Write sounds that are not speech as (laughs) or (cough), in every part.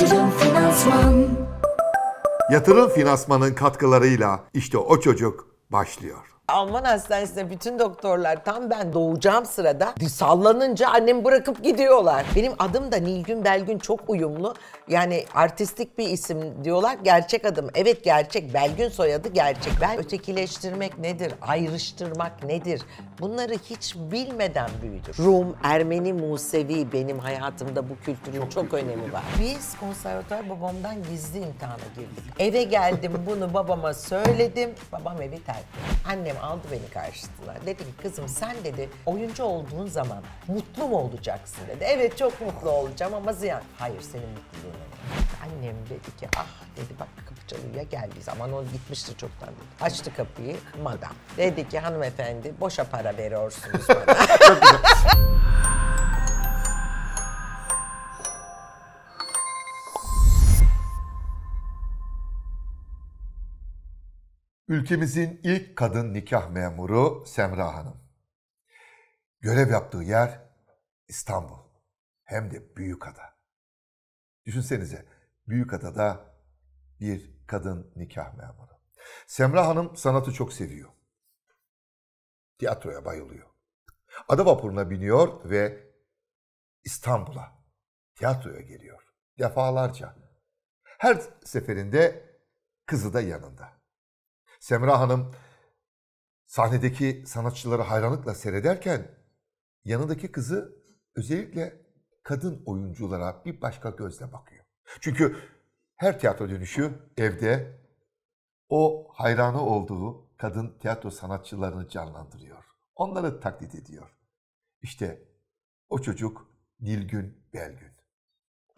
Yatırım Finansman Yatırım Finansman'ın katkılarıyla işte o çocuk başlıyor. Alman hastanesinde bütün doktorlar tam ben doğacağım sırada sallanınca annem bırakıp gidiyorlar. Benim adım da Nilgün Belgün çok uyumlu. Yani artistik bir isim diyorlar. Gerçek adım. Evet gerçek. Belgün soyadı gerçek. Ben ötekileştirmek nedir? Ayrıştırmak nedir? Bunları hiç bilmeden büyüdüm. Rum, Ermeni, Musevi benim hayatımda bu kültürün çok, çok önemi var. Biz konservatuar babamdan gizli imtihana girdik. Eve geldim bunu babama söyledim. Babam evi terk etti. Annem aldı beni karşısına. Dedi ki kızım sen dedi oyuncu olduğun zaman mutlu mu olacaksın dedi. Evet çok mutlu olacağım ama ziyan. Hayır senin mutluluğun önemli. Annem dedi ki ah dedi bak kapı çalıyor ya geldiği zaman o gitmişti çoktan. Dedi. Açtı kapıyı madam. Dedi ki hanımefendi boşa para veriyorsunuz bana. (laughs) Ülkemizin ilk kadın nikah memuru Semra Hanım. Görev yaptığı yer İstanbul. Hem de Büyükada. Düşünsenize Büyükada'da bir kadın nikah memuru. Semra Hanım sanatı çok seviyor. Tiyatroya bayılıyor. Ada vapuruna biniyor ve İstanbul'a, tiyatroya geliyor. Defalarca. Her seferinde kızı da yanında. Semra Hanım sahnedeki sanatçıları hayranlıkla seyrederken yanındaki kızı özellikle kadın oyunculara bir başka gözle bakıyor. Çünkü her tiyatro dönüşü evde o hayranı olduğu kadın tiyatro sanatçılarını canlandırıyor. Onları taklit ediyor. İşte o çocuk Nilgün Belgün.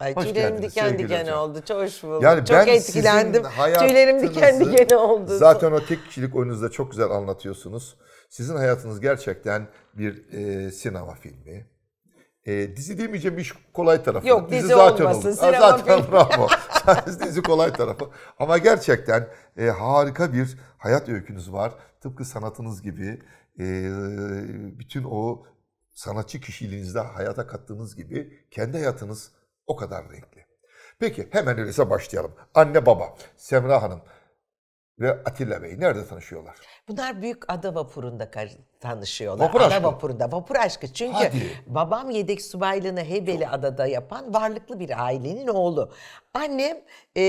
Ay Hoş tüylerim geldiniz, diken diken hocam. oldu. Çok hoş bulduk. Yani çok ben etkilendim. hayatınızı- Tüylerim diken diken oldu. Zaten o tek kişilik oyununuzda çok güzel anlatıyorsunuz. Sizin hayatınız gerçekten bir e, sinema filmi. E, dizi demeyeceğim iş kolay tarafı. Yok, dizi olmasın, olur. sinema zaten filmi. (laughs) bravo. dizi kolay tarafı. Ama gerçekten e, harika bir hayat öykünüz var. Tıpkı sanatınız gibi e, bütün o sanatçı kişiliğinizde hayata kattığınız gibi kendi hayatınız o kadar renkli. Peki hemen öyleyse başlayalım. Anne baba, Semra Hanım ve Atilla Bey nerede tanışıyorlar? Bunlar büyük ada vapurunda tanışıyorlar. Vapur aşkı. Ada vapurunda, vapur aşkı. Çünkü Hadi. babam yedek subaylığını Hebeli Çok. adada yapan varlıklı bir ailenin oğlu. Annem e,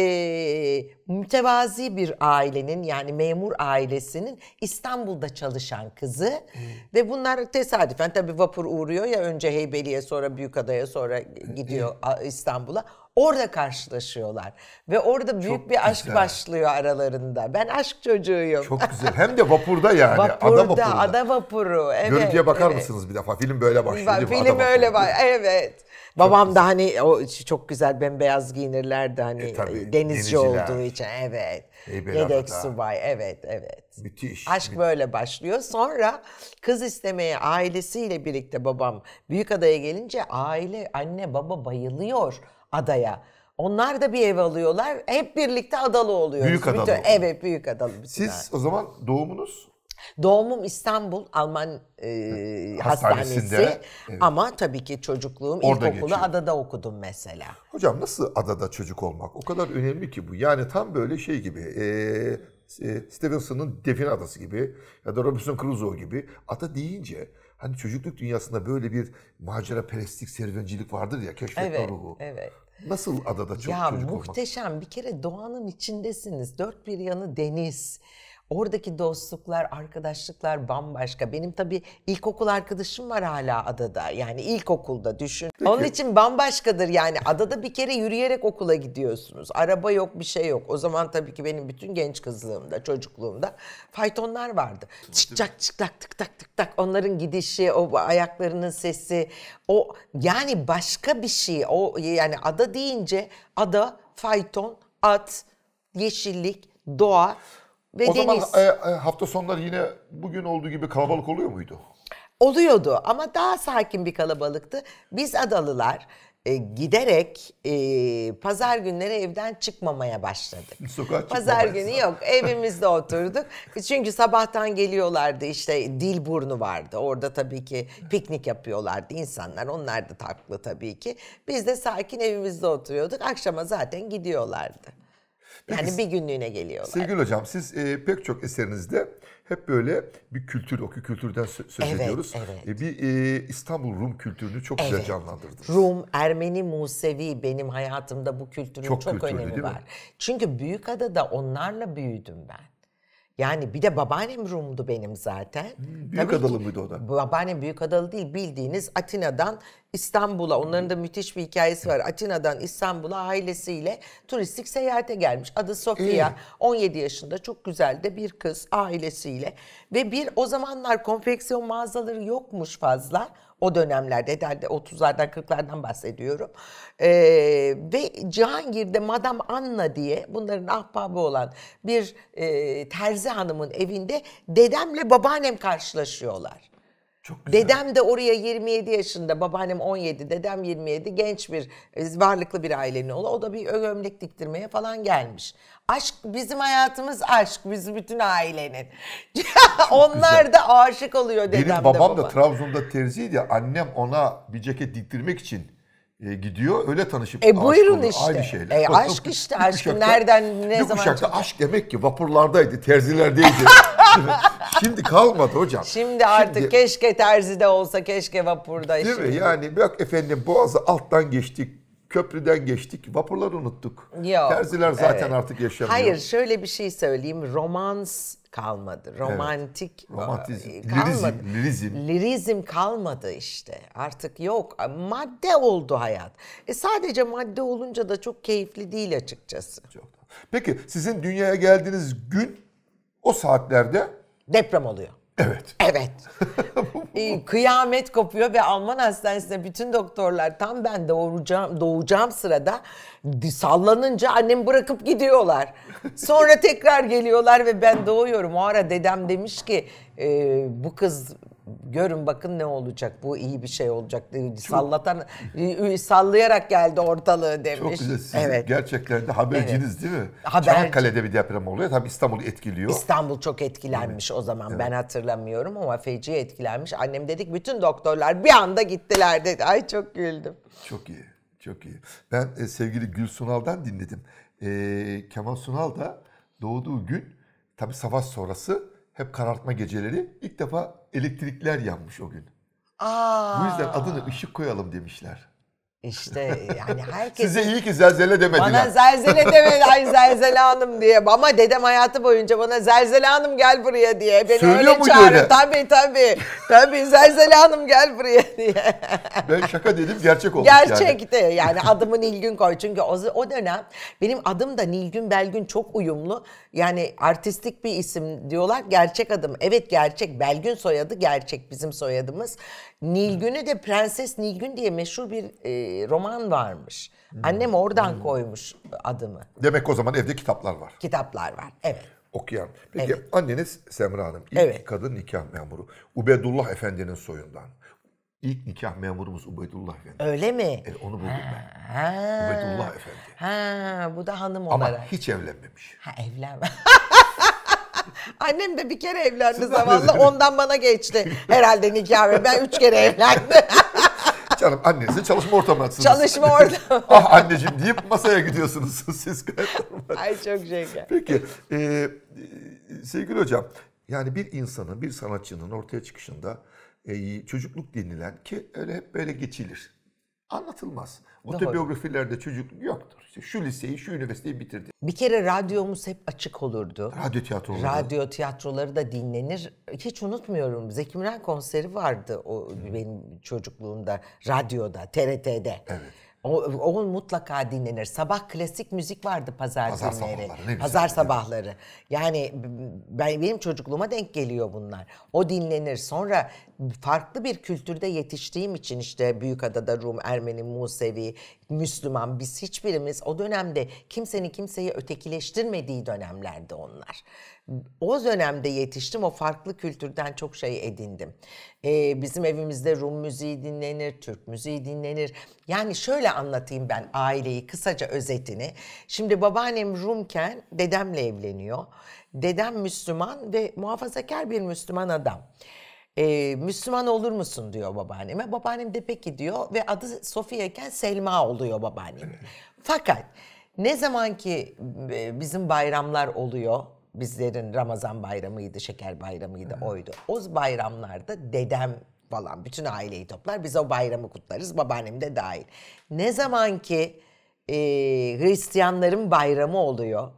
mütevazi bir ailenin yani memur ailesinin İstanbul'da çalışan kızı. Hmm. Ve bunlar tesadüfen tabii vapur uğruyor ya önce Heybeli'ye sonra Büyükada'ya sonra e, gidiyor hmm. İstanbul'a. Orada karşılaşıyorlar ve orada büyük Çok bir güzel. aşk başlıyor aralarında. Ben aşk çocuğuyum. Çok güzel. Hem de vapurda yani. Vapurda, ada vapurunda. Ada vapuru. Evet, Görüntüye bakar evet. mısınız bir defa? Film böyle başlıyor. Film öyle başlıyor. Evet. Babam da hani o çok güzel bembeyaz giyinirlerdi hani e, tabii, e, denizci olduğu için evet. Ebelada'da. Yedek subay evet evet. Müthiş. Aşk müthiş. böyle başlıyor. Sonra kız istemeye ailesiyle birlikte babam büyük adaya gelince aile anne baba bayılıyor adaya. Onlar da bir ev alıyorlar. Hep birlikte adalı oluyoruz. Büyük adalı. Bütün, evet büyük adalı. Siz yani. o zaman doğumunuz Doğumum İstanbul Alman e, hastanesinde hastanesi evet. ama tabii ki çocukluğum Orada ilkokulu geçiyor. adada okudum mesela. Hocam nasıl adada çocuk olmak? O kadar önemli ki bu. Yani tam böyle şey gibi e, e Stevenson'ın Define Adası gibi ya da Robinson Crusoe gibi ada deyince hani çocukluk dünyasında böyle bir macera perestlik serüvencilik vardır ya keşfetme evet, ruhu. Evet. Nasıl adada çok ya, çocuk muhteşem. olmak? Ya muhteşem. Bir kere doğanın içindesiniz. Dört bir yanı deniz. Oradaki dostluklar, arkadaşlıklar bambaşka. Benim tabii ilkokul arkadaşım var hala adada. Yani ilkokulda düşün. Peki. Onun için bambaşkadır yani. Adada bir kere yürüyerek okula gidiyorsunuz. Araba yok, bir şey yok. O zaman tabii ki benim bütün genç kızlığımda, çocukluğumda faytonlar vardı. Çıkacak, çıktak, tık tak tık tak. Onların gidişi, o ayaklarının sesi. O yani başka bir şey. O yani ada deyince ada, fayton, at, yeşillik, doğa ve o deniz. zaman e, e, hafta sonları yine bugün olduğu gibi kalabalık oluyor muydu? Oluyordu ama daha sakin bir kalabalıktı. Biz Adalılar e, giderek e, pazar günleri evden çıkmamaya başladık. (laughs) Sokağa pazar günü yok evimizde (laughs) oturduk. Çünkü sabahtan geliyorlardı işte dil burnu vardı. Orada tabii ki piknik yapıyorlardı insanlar. Onlar da taklı tabii ki. Biz de sakin evimizde oturuyorduk. Akşama zaten gidiyorlardı. Peki, yani bir günlüğüne geliyorlar. Sevgili hocam siz e, pek çok eserinizde hep böyle bir kültür, o kültürden söz evet, ediyoruz. Evet. E, bir e, İstanbul Rum kültürünü çok evet. güzel canlandırdınız. Rum, Ermeni, Musevi benim hayatımda bu kültürün çok, çok kültürlü, önemi var. Mi? Çünkü Büyükada'da onlarla büyüdüm ben. Yani bir de babaannem Rum'du benim zaten. Hmm, büyük Tabii adalı ki, mıydı o da? Babaannem büyük adalı değil bildiğiniz Atina'dan İstanbul'a. Onların da müthiş bir hikayesi var. Atina'dan İstanbul'a ailesiyle turistik seyahate gelmiş. Adı Sofia. Ee? 17 yaşında çok güzel de bir kız ailesiyle. Ve bir o zamanlar konfeksiyon mağazaları yokmuş fazla. O dönemlerde, herhalde 30'lardan 40'lardan bahsediyorum. Ee, ve Cihangir'de Madam Anna diye bunların ahbabı olan bir e, terzi hanımın evinde dedemle babaannem karşılaşıyorlar. Çok güzel. Dedem de oraya 27 yaşında, babaannem 17, dedem 27. Genç bir, e, varlıklı bir ailenin oğlu. O da bir ömlek diktirmeye falan gelmiş. Aşk bizim hayatımız aşk. Biz bütün ailenin. (laughs) Onlar güzel. da aşık oluyor dedem Benim de babam baba. da Trabzon'da terziydi. Annem ona bir ceket diktirmek için e, gidiyor öyle tanışıp e, buyurun e, aşk işte. aynı şeyler. E, aşk işte aşkın nereden ne zaman çıkacak? aşk demek ki vapurlardaydı terzilerdeydi. (laughs) Şimdi kalmadı hocam. Şimdi artık Şimdi, keşke terzide olsa, keşke vapurda. Değil mi? Yani bak efendim Boğaz'ı alttan geçtik, köprüden geçtik, vapurları unuttuk. Yok, Terziler zaten evet. artık yaşamıyor. Hayır şöyle bir şey söyleyeyim. Romans kalmadı. Romantik evet. romantizm, e, kalmadı. Lirizm, lirizm. Lirizm kalmadı işte. Artık yok. Madde oldu hayat. E sadece madde olunca da çok keyifli değil açıkçası. Çok. Peki sizin dünyaya geldiğiniz gün o saatlerde deprem oluyor. Evet. Evet. (laughs) Ee, kıyamet kopuyor ve Alman hastanesinde bütün doktorlar tam ben doğuracağım, doğacağım sırada sallanınca annem bırakıp gidiyorlar. Sonra tekrar geliyorlar ve ben doğuyorum. O ara dedem demiş ki e, bu kız görün bakın ne olacak bu iyi bir şey olacak çok, sallatan sallayarak geldi ortalığı demiş. Çok güzel siz evet. gerçekten de haberciniz evet. değil mi? Haber... Çanakkale'de bir deprem oluyor tabii İstanbul etkiliyor. İstanbul çok etkilenmiş o zaman evet. ben hatırlamıyorum ama feci etkilenmiş. Annem dedik bütün doktorlar bir anda gittiler dedi. Ay çok güldüm. Çok iyi çok iyi. Ben e, sevgili Gül Sunal'dan dinledim. E, Kemal Sunal da doğduğu gün tabi savaş sonrası hep karartma geceleri ilk defa elektrikler yanmış o gün. Aa. Bu yüzden adını ışık koyalım demişler. İşte yani herkes... (laughs) Size iyi ki zelzele demediler. Bana zelzele (laughs) ay zelzele hanım diye. Ama dedem hayatı boyunca bana zelzele hanım gel buraya diye. Beni Söylüyor öyle çağırır. Öyle? Tabii tabii. Tabii zelzele hanım gel buraya diye. (laughs) Ben şaka dedim gerçek oldu Gerçekti yani. yani adımı Nilgün koy. Çünkü o, o dönem benim adım da Nilgün Belgün çok uyumlu. Yani artistik bir isim diyorlar. Gerçek adım. Evet gerçek. Belgün soyadı gerçek bizim soyadımız. Nilgün'ü de Prenses Nilgün diye meşhur bir e, roman varmış. Hmm. Annem oradan hmm. koymuş adımı. Demek o zaman evde kitaplar var. Kitaplar var, evet. Okuyan. Peki evet. anneniz Semra Hanım, ilk evet. kadın nikah memuru. Ubedullah Efendi'nin soyundan. İlk nikah memurumuz Ubedullah Efendi. Öyle mi? E, onu buldum ha, ben. Ha. Ubedullah Efendi. Ha, bu da hanım Ama olarak. Ama hiç evlenmemiş. Ha, evlenme. (laughs) (laughs) Annem de bir kere evlendi Siz zavallı. Ondan bana geçti herhalde nikah ve ben üç kere evlendim. (laughs) Canım annenizi çalışma ortamı atıyorsunuz. Çalışma (laughs) ortamı. ah anneciğim deyip masaya gidiyorsunuz siz. Ay çok şeker. Peki e, sevgili hocam yani bir insanın bir sanatçının ortaya çıkışında e, çocukluk denilen ki öyle hep böyle geçilir. Anlatılmaz. Otobiyografilerde çocukluk yoktur. İşte şu liseyi, şu üniversiteyi bitirdi. Bir kere radyomuz hep açık olurdu. Radyo tiyatroları. Radyo tiyatroları da dinlenir. Hiç unutmuyorum. Zeki Müren konseri vardı o benim çocukluğumda radyoda, TRT'de. Evet. O, o mutlaka dinlenir. Sabah klasik müzik vardı pazar, pazar günleri. Sabahları, pazar sabahları. Yani ben benim çocukluğuma denk geliyor bunlar. O dinlenir. Sonra farklı bir kültürde yetiştiğim için işte Büyükada'da Rum, Ermeni, Musevi, Müslüman biz hiçbirimiz o dönemde kimsenin kimseyi ötekileştirmediği dönemlerdi onlar o dönemde yetiştim. O farklı kültürden çok şey edindim. Ee, bizim evimizde Rum müziği dinlenir, Türk müziği dinlenir. Yani şöyle anlatayım ben aileyi kısaca özetini. Şimdi babaannem Rumken dedemle evleniyor. Dedem Müslüman ve muhafazakar bir Müslüman adam ee, Müslüman olur musun diyor babaanneme. Babaannem de peki diyor ve adı Sofia iken Selma oluyor babaannem. Fakat ne zaman ki e, bizim bayramlar oluyor bizlerin Ramazan bayramıydı, şeker bayramıydı, Hı. oydu. O bayramlarda dedem falan bütün aileyi toplar. Biz o bayramı kutlarız. Babaannem de dahil. Ne zaman ki e, Hristiyanların bayramı oluyor.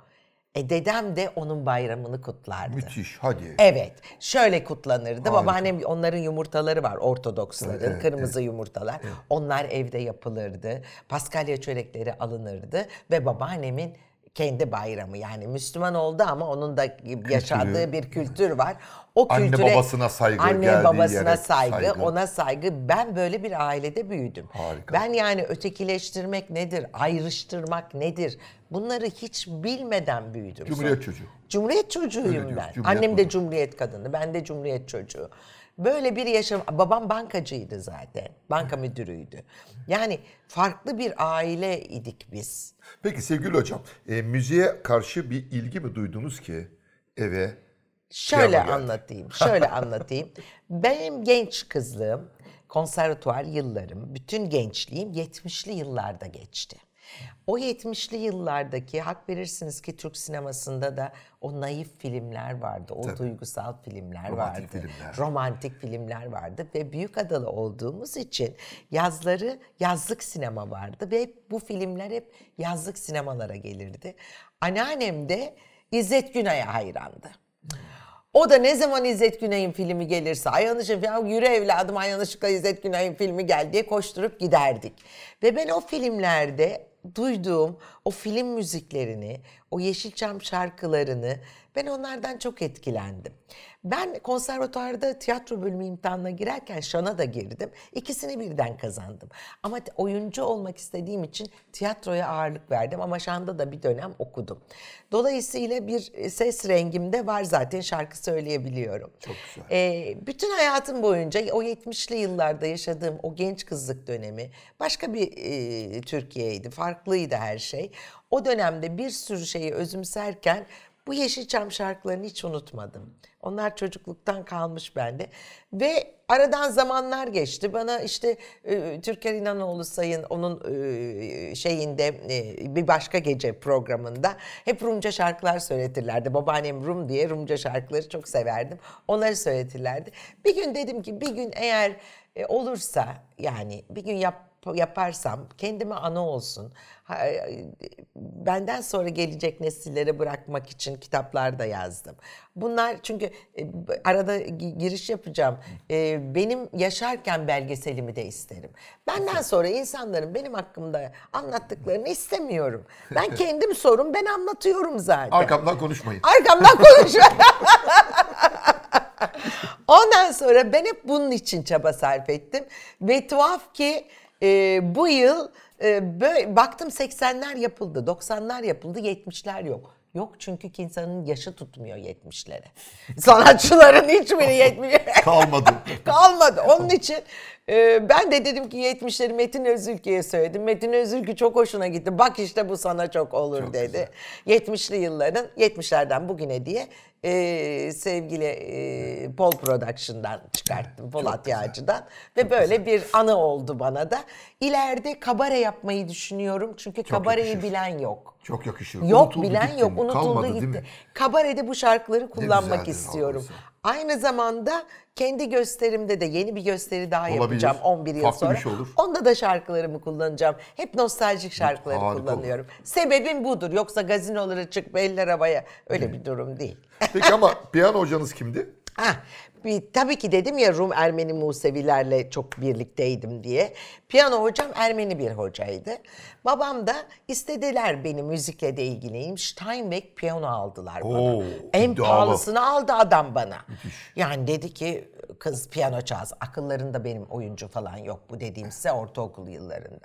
E dedem de onun bayramını kutlardı. Müthiş hadi. Evet. Şöyle kutlanırdı. Harika. Babaannem onların yumurtaları var Ortodoksların. Evet, kırmızı evet. yumurtalar. Evet. Onlar evde yapılırdı. Paskalya çörekleri alınırdı. Ve babaannemin kendi bayramı. Yani Müslüman oldu ama onun da yaşadığı Kültürü. bir kültür var. O kültüre Anne babasına saygı, anne babasına yere saygı, saygı. ona saygı. Ben böyle bir ailede büyüdüm. Harika. Ben yani ötekileştirmek nedir, ayrıştırmak nedir? Bunları hiç bilmeden büyüdüm. Cumhuriyet çocuğu. Cumhuriyet çocuğuyum Öyle ben. Cumhuriyet Annem de cumhuriyet kadını, ben de cumhuriyet çocuğu. Böyle bir yaşam. Babam bankacıydı zaten. Banka müdürüydü. Yani farklı bir aile idik biz. Peki sevgili hocam, e, müziğe karşı bir ilgi mi duydunuz ki eve? Şöyle anlatayım. Şöyle anlatayım. (laughs) Benim genç kızlığım, konservatuar yıllarım, bütün gençliğim 70'li yıllarda geçti. O 70'li yıllardaki hak verirsiniz ki Türk sinemasında da o naif filmler vardı. O Tabii. duygusal filmler romantik vardı. Filmler. Romantik filmler vardı ve büyük adalı olduğumuz için yazları yazlık sinema vardı ve bu filmler hep yazlık sinemalara gelirdi. Anneannem de İzzet Günay'a hayrandı. O da ne zaman İzzet Güney'in filmi gelirse Ayhan Işık falan yürü evladım Ayhan Işık'la İzzet Güney'in filmi gel diye koşturup giderdik. Ve ben o filmlerde duyduğum o film müziklerini, o Yeşilçam şarkılarını ben onlardan çok etkilendim. Ben konservatuarda tiyatro bölümü imtihanına girerken şana da girdim. İkisini birden kazandım. Ama oyuncu olmak istediğim için tiyatroya ağırlık verdim ama şanda da bir dönem okudum. Dolayısıyla bir e, ses rengimde var zaten şarkı söyleyebiliyorum. Çok güzel. Ee, bütün hayatım boyunca o 70'li yıllarda yaşadığım o genç kızlık dönemi başka bir e, Türkiye'ydi. Farklıydı her şey. O dönemde bir sürü şeyi özümserken bu Yeşilçam şarkılarını hiç unutmadım. Onlar çocukluktan kalmış bende. Ve aradan zamanlar geçti. Bana işte e, Türker İnanoğlu Sayın onun e, şeyinde e, bir başka gece programında hep Rumca şarkılar söyletirlerdi. Babaannem Rum diye Rumca şarkıları çok severdim. Onları söyletirlerdi. Bir gün dedim ki bir gün eğer olursa yani bir gün yap yaparsam kendime ana olsun. E, benden sonra gelecek nesillere bırakmak için kitaplar da yazdım. Bunlar çünkü e, arada giriş yapacağım. E, benim yaşarken belgeselimi de isterim. Benden sonra insanların benim hakkımda anlattıklarını istemiyorum. Ben kendim sorun ben anlatıyorum zaten. Arkamdan konuşmayın. Arkamdan konuşmayın. (laughs) Ondan sonra ben hep bunun için çaba sarf ettim. Ve tuhaf ki e, bu yıl e, böyle, baktım 80'ler yapıldı, 90'lar yapıldı, 70'ler yok. Yok çünkü insanın yaşı tutmuyor 70'lere. (laughs) Sanatçıların hiçbiri 70 (laughs) Kalmadı. (laughs) Kalmadı. Onun için e, ben de dedim ki 70'leri Metin Özülkü'ye söyledim. Metin Özülkü çok hoşuna gitti. Bak işte bu sana çok olur çok dedi. Güzel. 70'li yılların 70'lerden bugüne diye e, sevgili e, Pol Production'dan çıkarttım. Polat Yağcı'dan. Ve böyle bir anı oldu bana da. İleride kabare yapmayı düşünüyorum. Çünkü Çok kabareyi yakışır. bilen yok. Çok yakışır. Yok unutuldu bilen gitti yok. Unutuldu Kalmadı, gitti. Kabarede bu şarkıları kullanmak istiyorum. Olması. Aynı zamanda kendi gösterimde de yeni bir gösteri daha Olabilir. yapacağım 11 yıl Farklı sonra. Bir şey olur. Onda da şarkılarımı kullanacağım. Hep nostaljik şarkıları Harika kullanıyorum. Olur. Sebebim budur. Yoksa gazinolara çık, eller havaya öyle bir durum değil. Peki ama piyano hocanız kimdi? Ah, bir, tabii ki dedim ya Rum Ermeni Musevilerle çok birlikteydim diye. Piyano hocam Ermeni bir hocaydı. Babam da istediler beni müzikle de ilgileneyim. Steinweg piyano aldılar Oo, bana. En iddialı. pahalısını aldı adam bana. Yani dedi ki kız piyano çalsın. Akıllarında benim oyuncu falan yok bu dediğimse ortaokul yıllarında.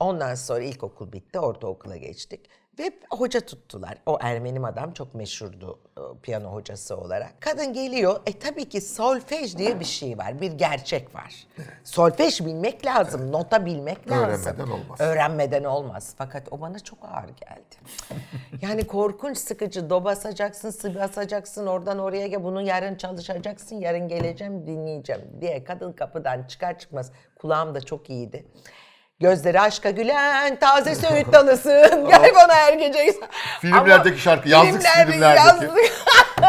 Ondan sonra ilkokul bitti, ortaokula geçtik. Ve hoca tuttular. O Ermeni adam çok meşhurdu e, piyano hocası olarak. Kadın geliyor. E tabii ki solfej diye bir şey var. Bir gerçek var. Solfej bilmek lazım. Nota bilmek lazım. Öğrenmeden olmaz. Öğrenmeden olmaz. Fakat o bana çok ağır geldi. (laughs) yani korkunç sıkıcı. Do basacaksın, si basacaksın. Oradan oraya gel. Bunu yarın çalışacaksın. Yarın geleceğim dinleyeceğim diye. Kadın kapıdan çıkar çıkmaz. Kulağım da çok iyiydi. Gözleri aşka gülen taze söğüt dalısın. (laughs) Gel bana her gece. Filmlerdeki Ama şarkı yazlık filmlerdeki. filmlerdeki.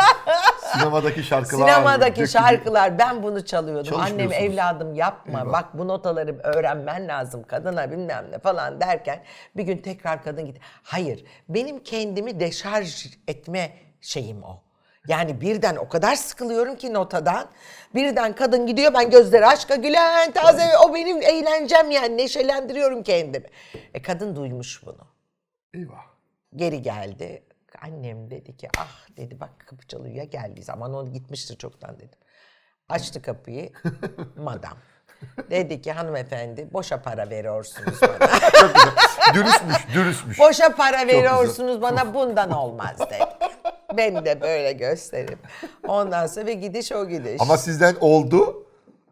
(laughs) Sinemadaki şarkılar. Sinemadaki şarkılar. Ben bunu çalıyordum. Annem evladım yapma. Eyvah. Bak bu notaları öğrenmen lazım kadına bilmem ne falan derken bir gün tekrar kadın gitti. Hayır benim kendimi deşarj etme şeyim o. Yani birden o kadar sıkılıyorum ki notadan. Birden kadın gidiyor ben gözleri aşka gülen taze o benim eğlencem yani neşelendiriyorum kendimi. E kadın duymuş bunu. Eyvah. Geri geldi. Annem dedi ki ah dedi bak kapı çalıyor ya geldiği zaman onu gitmiştir çoktan dedim. Açtı kapıyı (laughs) madam. Dedi ki hanımefendi boşa para veriyorsunuz (laughs) bana. Dürüstmüş, dürüstmüş. Boşa para veriyorsunuz bana bundan olmaz dedi ben de böyle gösterip. Ondan sonra bir gidiş o gidiş. Ama sizden oldu.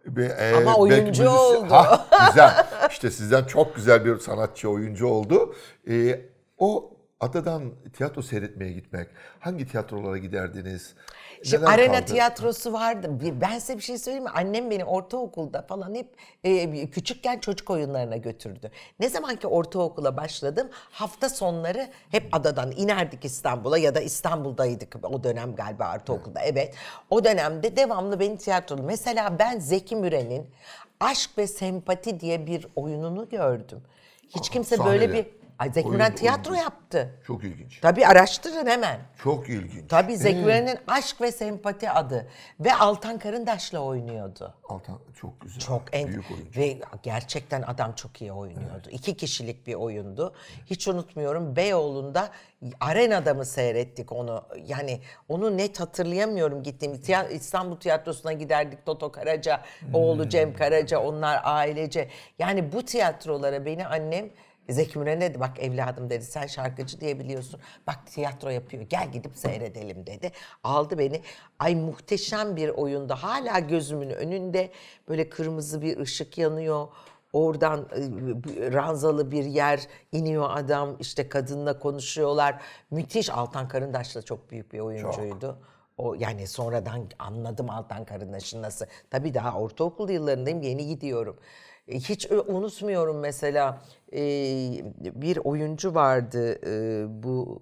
Bir, e, Ama oyuncu müzis- oldu. Ha, güzel. İşte sizden çok güzel bir sanatçı oyuncu oldu. E, o adadan tiyatro seyretmeye gitmek. Hangi tiyatrolara giderdiniz? Şimdi Neler arena kaldı? tiyatrosu vardı. Ben size bir şey söyleyeyim mi? Annem beni ortaokulda falan hep e, küçükken çocuk oyunlarına götürdü. Ne zaman ki ortaokula başladım hafta sonları hep adadan inerdik İstanbul'a ya da İstanbul'daydık o dönem galiba ortaokulda. Evet. evet. O dönemde devamlı beni tiyatrolu. Mesela ben Zeki Müren'in Aşk ve Sempati diye bir oyununu gördüm. Hiç kimse Aa, böyle bir Ay Zeki Müren tiyatro ilginç. yaptı. Çok ilginç. Tabii araştırın hemen. Çok ilginç. Tabii Zeki ee? Müren'in Aşk ve Sempati adı ve Altan Karındaş'la oynuyordu. Altan çok güzel. Çok en büyük oyuncu. Ve gerçekten adam çok iyi oynuyordu. Evet. İki kişilik bir oyundu. Hiç unutmuyorum Beyoğlu'nda arenada mı seyrettik onu? Yani onu net hatırlayamıyorum gittiğimiz. Tiy- İstanbul Tiyatrosu'na giderdik. Toto Karaca, hmm. oğlu Cem Karaca, onlar ailece. Yani bu tiyatrolara beni annem Zeki Müren dedi bak evladım dedi sen şarkıcı diyebiliyorsun. Bak tiyatro yapıyor gel gidip seyredelim dedi. Aldı beni. Ay muhteşem bir oyunda hala gözümün önünde böyle kırmızı bir ışık yanıyor. Oradan ıı, ranzalı bir yer iniyor adam işte kadınla konuşuyorlar. Müthiş Altan Karındaş da çok büyük bir oyuncuydu. Çok. O yani sonradan anladım Altan Karındaş'ın nasıl. Tabii daha ortaokul yıllarındayım yeni gidiyorum. Hiç e, unutmuyorum mesela e, bir oyuncu vardı e, bu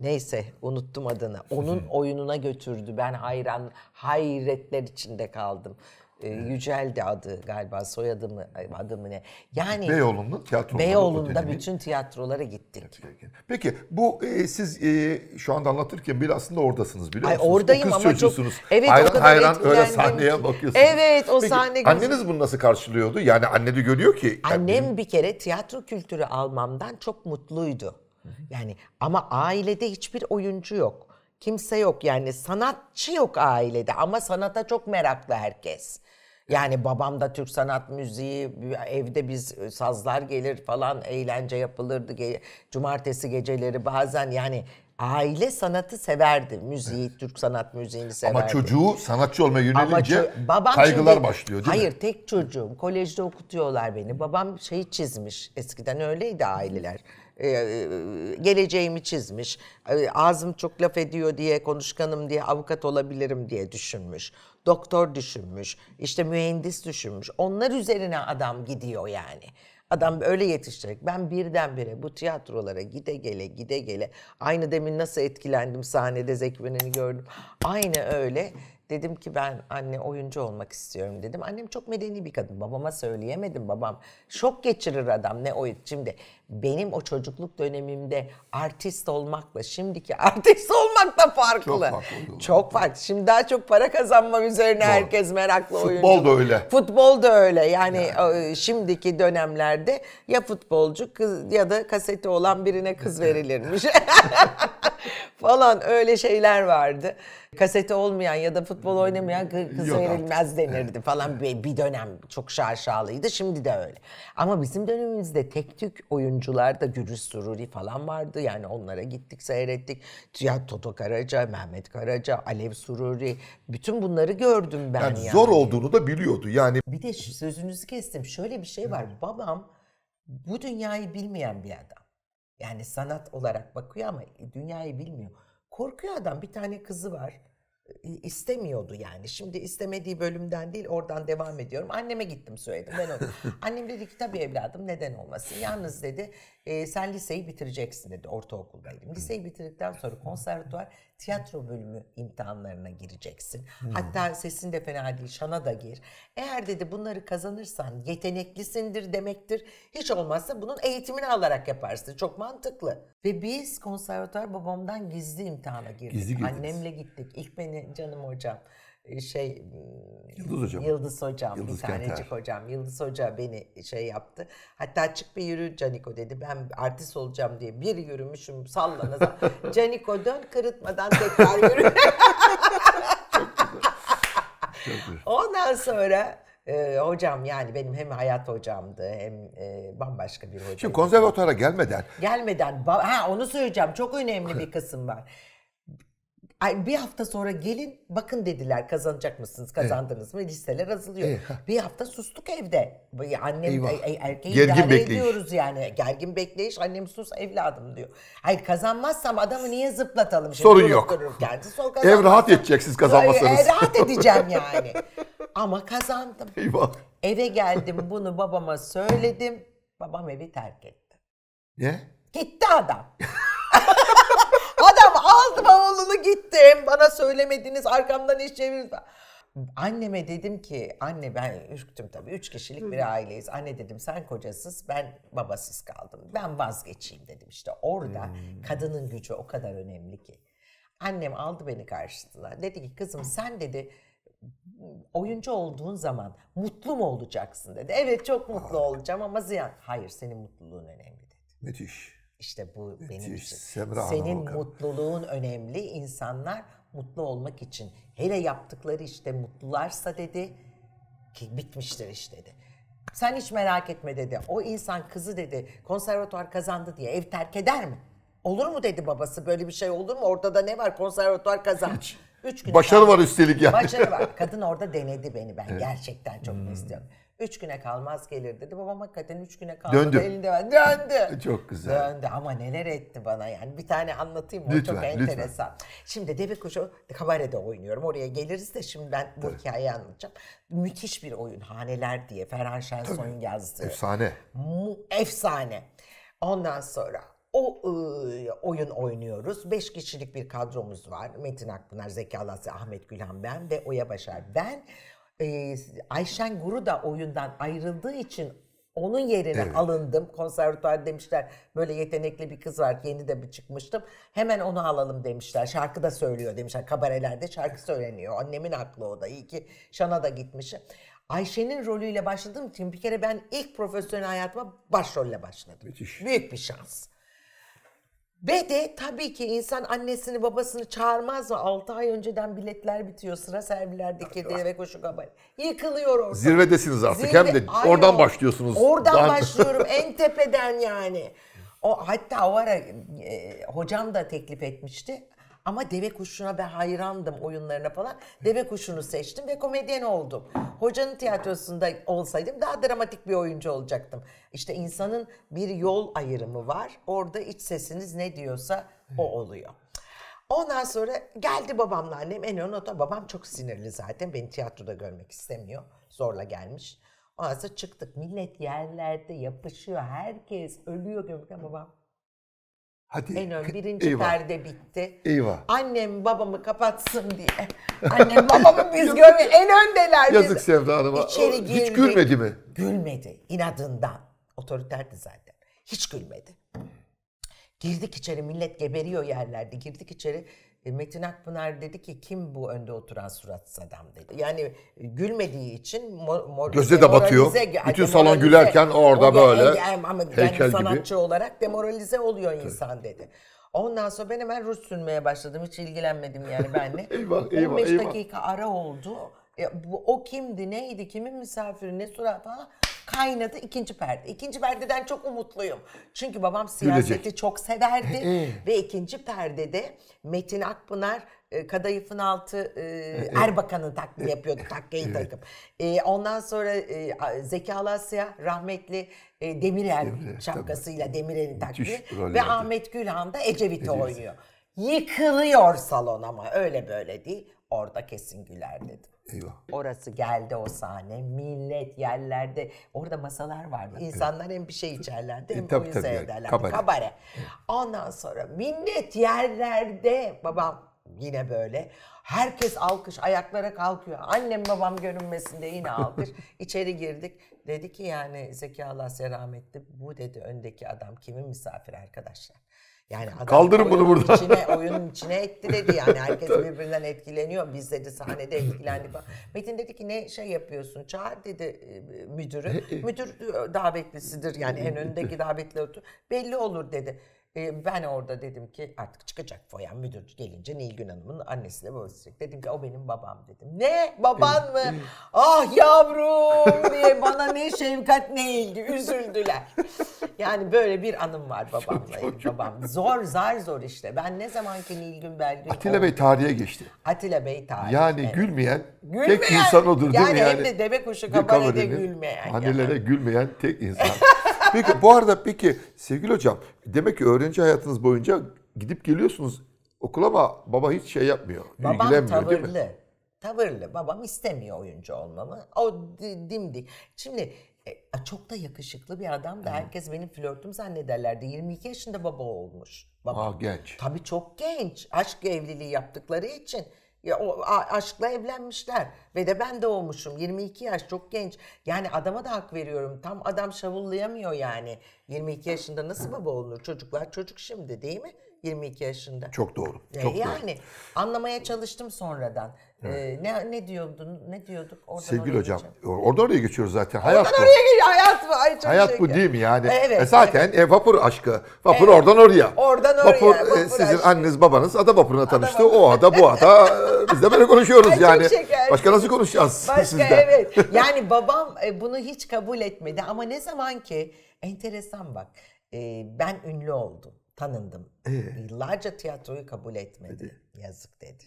neyse unuttum adını. Onun (laughs) oyununa götürdü. Ben hayran hayretler içinde kaldım. Ee, Yücel de adı galiba soyadı mı adı mı ne? Yani Beyoğlu'nda tiyatrolara Beyoğlu'nda bütün tiyatrolara gittik. Peki bu e, siz e, şu anda anlatırken bile aslında oradasınız biliyor musunuz? Ay, oradayım o kız ama çok evet hayran, o kadar hayran öyle sahneye bakıyorsunuz. Evet o Peki, sahne Anneniz bunu nasıl karşılıyordu? Yani anne de görüyor ki. Yani Annem bizim... bir kere tiyatro kültürü almamdan çok mutluydu. Yani ama ailede hiçbir oyuncu yok. Kimse yok yani sanatçı yok ailede ama sanata çok meraklı herkes. Yani babam da Türk sanat müziği, evde biz e, sazlar gelir falan eğlence yapılırdı. Ge Cumartesi geceleri bazen yani aile sanatı severdi. Müziği, evet. Türk sanat müziğini severdi. Ama çocuğu sanatçı olmaya yönelince babam kaygılar şimdi, başlıyor değil hayır, mi? Hayır tek çocuğum. Kolejde okutuyorlar beni. Babam şeyi çizmiş. Eskiden öyleydi aileler. Ee, geleceğimi çizmiş. E, ağzım çok laf ediyor diye, konuşkanım diye avukat olabilirim diye düşünmüş doktor düşünmüş, işte mühendis düşünmüş. Onlar üzerine adam gidiyor yani. Adam öyle yetişecek. Ben birdenbire bu tiyatrolara gide gele gide gele aynı demin nasıl etkilendim sahnede Zeki gördüm. Aynı öyle dedim ki ben anne oyuncu olmak istiyorum dedim. Annem çok medeni bir kadın. Babama söyleyemedim. Babam şok geçirir adam ne oyun. Şimdi benim o çocukluk dönemimde artist olmakla şimdiki (laughs) artist olmak da farklı. Çok farklı. Çok farklı. Şimdi daha çok para kazanmam üzerine Doğru. herkes meraklı oyuncu. Futbol oyunculuk. da öyle. Futbol da öyle. Yani, yani şimdiki dönemlerde ya futbolcu kız ya da kaseti olan birine kız (laughs) verilirmiş. (laughs) falan öyle şeyler vardı. Kaseti olmayan ya da futbol oynamayan kız Yok verilmez artık. denirdi falan bir dönem çok şaşalıydı. Şimdi de öyle. Ama bizim dönemimizde tek tük oyun oyuncular da Gürüz Sururi falan vardı. Yani onlara gittik seyrettik. Ya Toto Karaca, Mehmet Karaca, Alev Sururi bütün bunları gördüm ben yani. yani. Zor olduğunu da biliyordu yani. Bir de sözünüzü kestim. Şöyle bir şey var. Babam bu dünyayı bilmeyen bir adam. Yani sanat olarak bakıyor ama dünyayı bilmiyor. Korkuyor adam. Bir tane kızı var istemiyordu yani. Şimdi istemediği bölümden değil oradan devam ediyorum. Anneme gittim söyledim ben onu. (laughs) Annem dedi ki tabii evladım neden olmasın. Yalnız dedi e, sen liseyi bitireceksin dedi ortaokuldaydım. Liseyi bitirdikten sonra konservatuvar tiyatro bölümü imtihanlarına gireceksin. Hmm. Hatta sesin de fena değil şana da gir. Eğer dedi bunları kazanırsan yeteneklisindir demektir. Hiç olmazsa bunun eğitimini alarak yaparsın. Çok mantıklı. Ve biz konservatuvar babamdan gizli imtihana girdik. Gizli Annemle gittik. İlk beni canım hocam. Ee, şey Yıldız hocam. Yıldız hocam Yıldız bir tanecik Kenter. hocam. Yıldız hoca beni şey yaptı. Hatta çık bir yürü Caniko dedi. Ben artist olacağım diye bir yürümüşüm sallana. (laughs) Caniko dön kırıtmadan tekrar yürü. Ondan sonra e, hocam yani benim hem hayat hocamdı hem e, bambaşka bir hocam. Şimdi konservatuara gelmeden. Gelmeden. Ha onu söyleyeceğim. Çok önemli bir kısım var. Ay bir hafta sonra gelin bakın dediler kazanacak mısınız kazandınız evet. mı listeler azalıyor. Evet. Bir hafta sustuk evde. Annem Eyvah. erkeği gergin idare bekleyiş. ediyoruz yani. Gergin bekleyiş annem sus evladım diyor. Hayır kazanmazsam adamı niye zıplatalım şimdi Sorun yok. dururken. Sor, Ev rahat edecek siz kazanmazsanız. E, rahat edeceğim yani. Ama kazandım. Eyvah. Eve geldim bunu babama söyledim. Babam evi terk etti. Ne? Gitti adam. Nişanlılı gittim. Bana söylemediniz arkamdan iş çevirdiniz. Anneme dedim ki anne ben ürktüm tabii üç kişilik bir aileyiz. Anne dedim sen kocasız ben babasız kaldım. Ben vazgeçeyim dedim işte orada hmm. kadının gücü o kadar önemli ki. Annem aldı beni karşısına dedi ki kızım sen dedi oyuncu olduğun zaman mutlu mu olacaksın dedi. Evet çok mutlu ah. olacağım ama ziyan. Hayır senin mutluluğun önemli dedi. Müthiş. İşte bu benim için. Semra Senin Hanım mutluluğun önemli. İnsanlar mutlu olmak için. Hele yaptıkları işte mutlularsa dedi ki bitmiştir iş dedi. Sen hiç merak etme dedi. O insan kızı dedi konservatuar kazandı diye ev terk eder mi? Olur mu dedi babası böyle bir şey olur mu? Ortada ne var konservatuar kazanmış. Üç gün Başarı var üstelik yani. Başarı var. Kadın orada denedi beni ben. Gerçekten çok hmm. istiyorum. Üç güne kalmaz gelir dedi. Babam hakikaten üç güne kalmadı. Döndü. Elinde ben. Döndü. (laughs) çok güzel. Döndü ama neler etti bana yani. Bir tane anlatayım mı? Lütfen, çok enteresan. Lütfen. Şimdi Deve Kuşu kabarede oynuyorum. Oraya geliriz de şimdi ben bu Tabii. hikayeyi anlatacağım. Müthiş bir oyun. Haneler diye. Ferhan Şensoy'un yazdığı. Efsane. Mu efsane. Ondan sonra o e, oyun oynuyoruz. Beş kişilik bir kadromuz var. Metin Akpınar, Zeki Alasya, Ahmet Gülhan ben ve Oya Başar ben e, Ayşen Guru da oyundan ayrıldığı için onun yerine evet. alındım. Konservatuar demişler böyle yetenekli bir kız var yeni de bir çıkmıştım. Hemen onu alalım demişler. Şarkı da söylüyor demişler. Kabarelerde şarkı söyleniyor. Annemin aklı o da. İyi ki Şan'a da gitmişim. Ayşe'nin rolüyle başladığım için bir kere ben ilk profesyonel hayatıma başrolle başladım. Müthiş. Büyük bir şans. Ve de tabii ki insan annesini babasını çağırmaz mı? 6 ay önceden biletler bitiyor. Sıra servilerdeki hediye ve koşu kabari. Yıkılıyor ortam. Zirvedesiniz artık. Zirve, Hem de Ay, oradan başlıyorsunuz. Oradan Daha... başlıyorum. (laughs) en tepeden yani. O hatta o ara e, hocam da teklif etmişti. Ama deve kuşuna ben hayrandım oyunlarına falan. Deve kuşunu seçtim ve komedyen oldum. Hocanın tiyatrosunda olsaydım daha dramatik bir oyuncu olacaktım. İşte insanın bir yol ayrımı var. Orada iç sesiniz ne diyorsa o oluyor. Ondan sonra geldi babamla annem en ön ota. Babam çok sinirli zaten. Beni tiyatroda görmek istemiyor. Zorla gelmiş. Ondan sonra çıktık. Millet yerlerde yapışıyor. Herkes ölüyor gömülen babam Hadi. En ön birinci Eyvah. perde bitti. Eyvah. Annem babamı kapatsın diye. Annem (laughs) babamı biz görmeyiz. En öndeler. Yazık Sevda Hanım'a. İçeri girdik. Hiç gülmedi mi? Gülmedi. İnadından. Otoriterdi zaten. Hiç gülmedi. Girdik içeri millet geberiyor yerlerde. Girdik içeri e, Metin Akpınar dedi ki kim bu önde oturan suratsız adam dedi. Yani e, gülmediği için mor, mor, gözde de batıyor. Bütün salon gülerken orada o, böyle e, ama heykel yani sanatçı gibi. olarak demoralize oluyor insan dedi. Ondan sonra ben hemen Rus sürmeye başladım. Hiç ilgilenmedim yani benle. (laughs) eyvah, 15 eyvah. dakika ara oldu. E, bu, o kimdi, neydi, kimin misafiri, ne surat falan kaynadı ikinci perde. İkinci perdeden çok umutluyum. Çünkü babam siyaseti Gülecek. çok severdi e, e. ve ikinci perdede Metin Akpınar e, kadayıfın altı e, e, Erbakan'ı taklit yapıyordu (laughs) takkeyi evet. takıp. E, ondan sonra e, Zeki Alasya rahmetli e, Demirel Demire, şapkasıyla Demirel'in taklidi ve Ahmet Gülhan da Ecevit'i Ecevit. oynuyor. Yıkılıyor salon ama öyle böyle değil. Orada kesin güler dedim. Eyvah. Orası geldi o sahne. Millet yerlerde. Orada masalar vardı. İnsanlar hem bir şey içerlerdi hem E, tabii, tabii, ederlerdi. Kabare. Kabare. Ondan sonra millet yerlerde babam yine böyle. Herkes alkış ayaklara kalkıyor. Annem babam görünmesinde yine alkış. (laughs) İçeri girdik. Dedi ki yani Zeki Alasya rahmetli bu dedi öndeki adam kimin misafir arkadaşlar. Yani adam Kaldırın bunu burada. Içine, oyunun içine etti dedi yani (laughs) herkes birbirinden etkileniyor. Biz dedi sahnede etkilendik. Metin dedi ki ne şey yapıyorsun? Çağır dedi e, müdürü. Müdür e, davetlisidir yani en (laughs) öndeki davetli otur. Belli olur dedi. Ee, ben orada dedim ki artık çıkacak foyan müdür gelince Nilgün Hanım'ın annesiyle buluşacak Dedim ki o benim babam dedim. Ne baban mı? ah yavrum diye bana ne şefkat ne ilgi üzüldüler. Yani böyle bir anım var babamla. Çok, babam. Zor zar zor işte. Ben ne zaman ki Nilgün Belgün... Atilla Bey tarihe geçti. Atilla Bey tarihe. Yani evet. gülmeyen, gülmeyen tek insan odur yani değil mi? Yani hem de deve kuşu kabarede gülmeyen. Annelere yani. gülmeyen tek insan. (laughs) Peki bu arada peki sevgili hocam demek ki öğrenci hayatınız boyunca gidip geliyorsunuz okula ama baba hiç şey yapmıyor. Babam ilgilenmiyor tavırlı. değil mi? Tavırlı. Babam istemiyor oyuncu olmamı. O dimdik. Şimdi e, çok da yakışıklı bir adam da herkes benim flörtüm zannederlerdi. 22 yaşında baba olmuş. Baba. Aa, ah, genç. Tabii çok genç. Aşk evliliği yaptıkları için. Ya, o, aşkla evlenmişler. Ve de ben doğmuşum. 22 yaş çok genç. Yani adama da hak veriyorum. Tam adam şavullayamıyor yani. 22 yaşında nasıl baba olunur? Çocuklar çocuk şimdi değil mi? 22 yaşında. Çok doğru. E, çok yani doğru. anlamaya çalıştım sonradan. E, evet. Ee, ne ne diyordun? Ne diyorduk? Oradan Sevgili hocam, geçelim. orada oraya geçiyoruz zaten. Hayat oradan bu. oraya geliyor. Hayat bu. Ay, çok hayat bu değil mi yani? Evet, e zaten evet. E, vapur aşkı. Vapur evet. oradan oraya. Oradan oraya. E, vapur, vapur e, sizin aşkı. anneniz babanız ada vapuruna tanıştı. Ada vapur. O ada bu ada. (laughs) Biz de böyle konuşuyoruz Ay, yani. Başka nasıl Başkalarımızı konuşacağız Başka sizden. evet. Yani babam e, bunu hiç kabul etmedi ama ne zaman ki enteresan bak e, ben ünlü oldum, tanındım. Ee? Yıllarca tiyatroyu kabul etmedi. Dedi. Yazık dedi.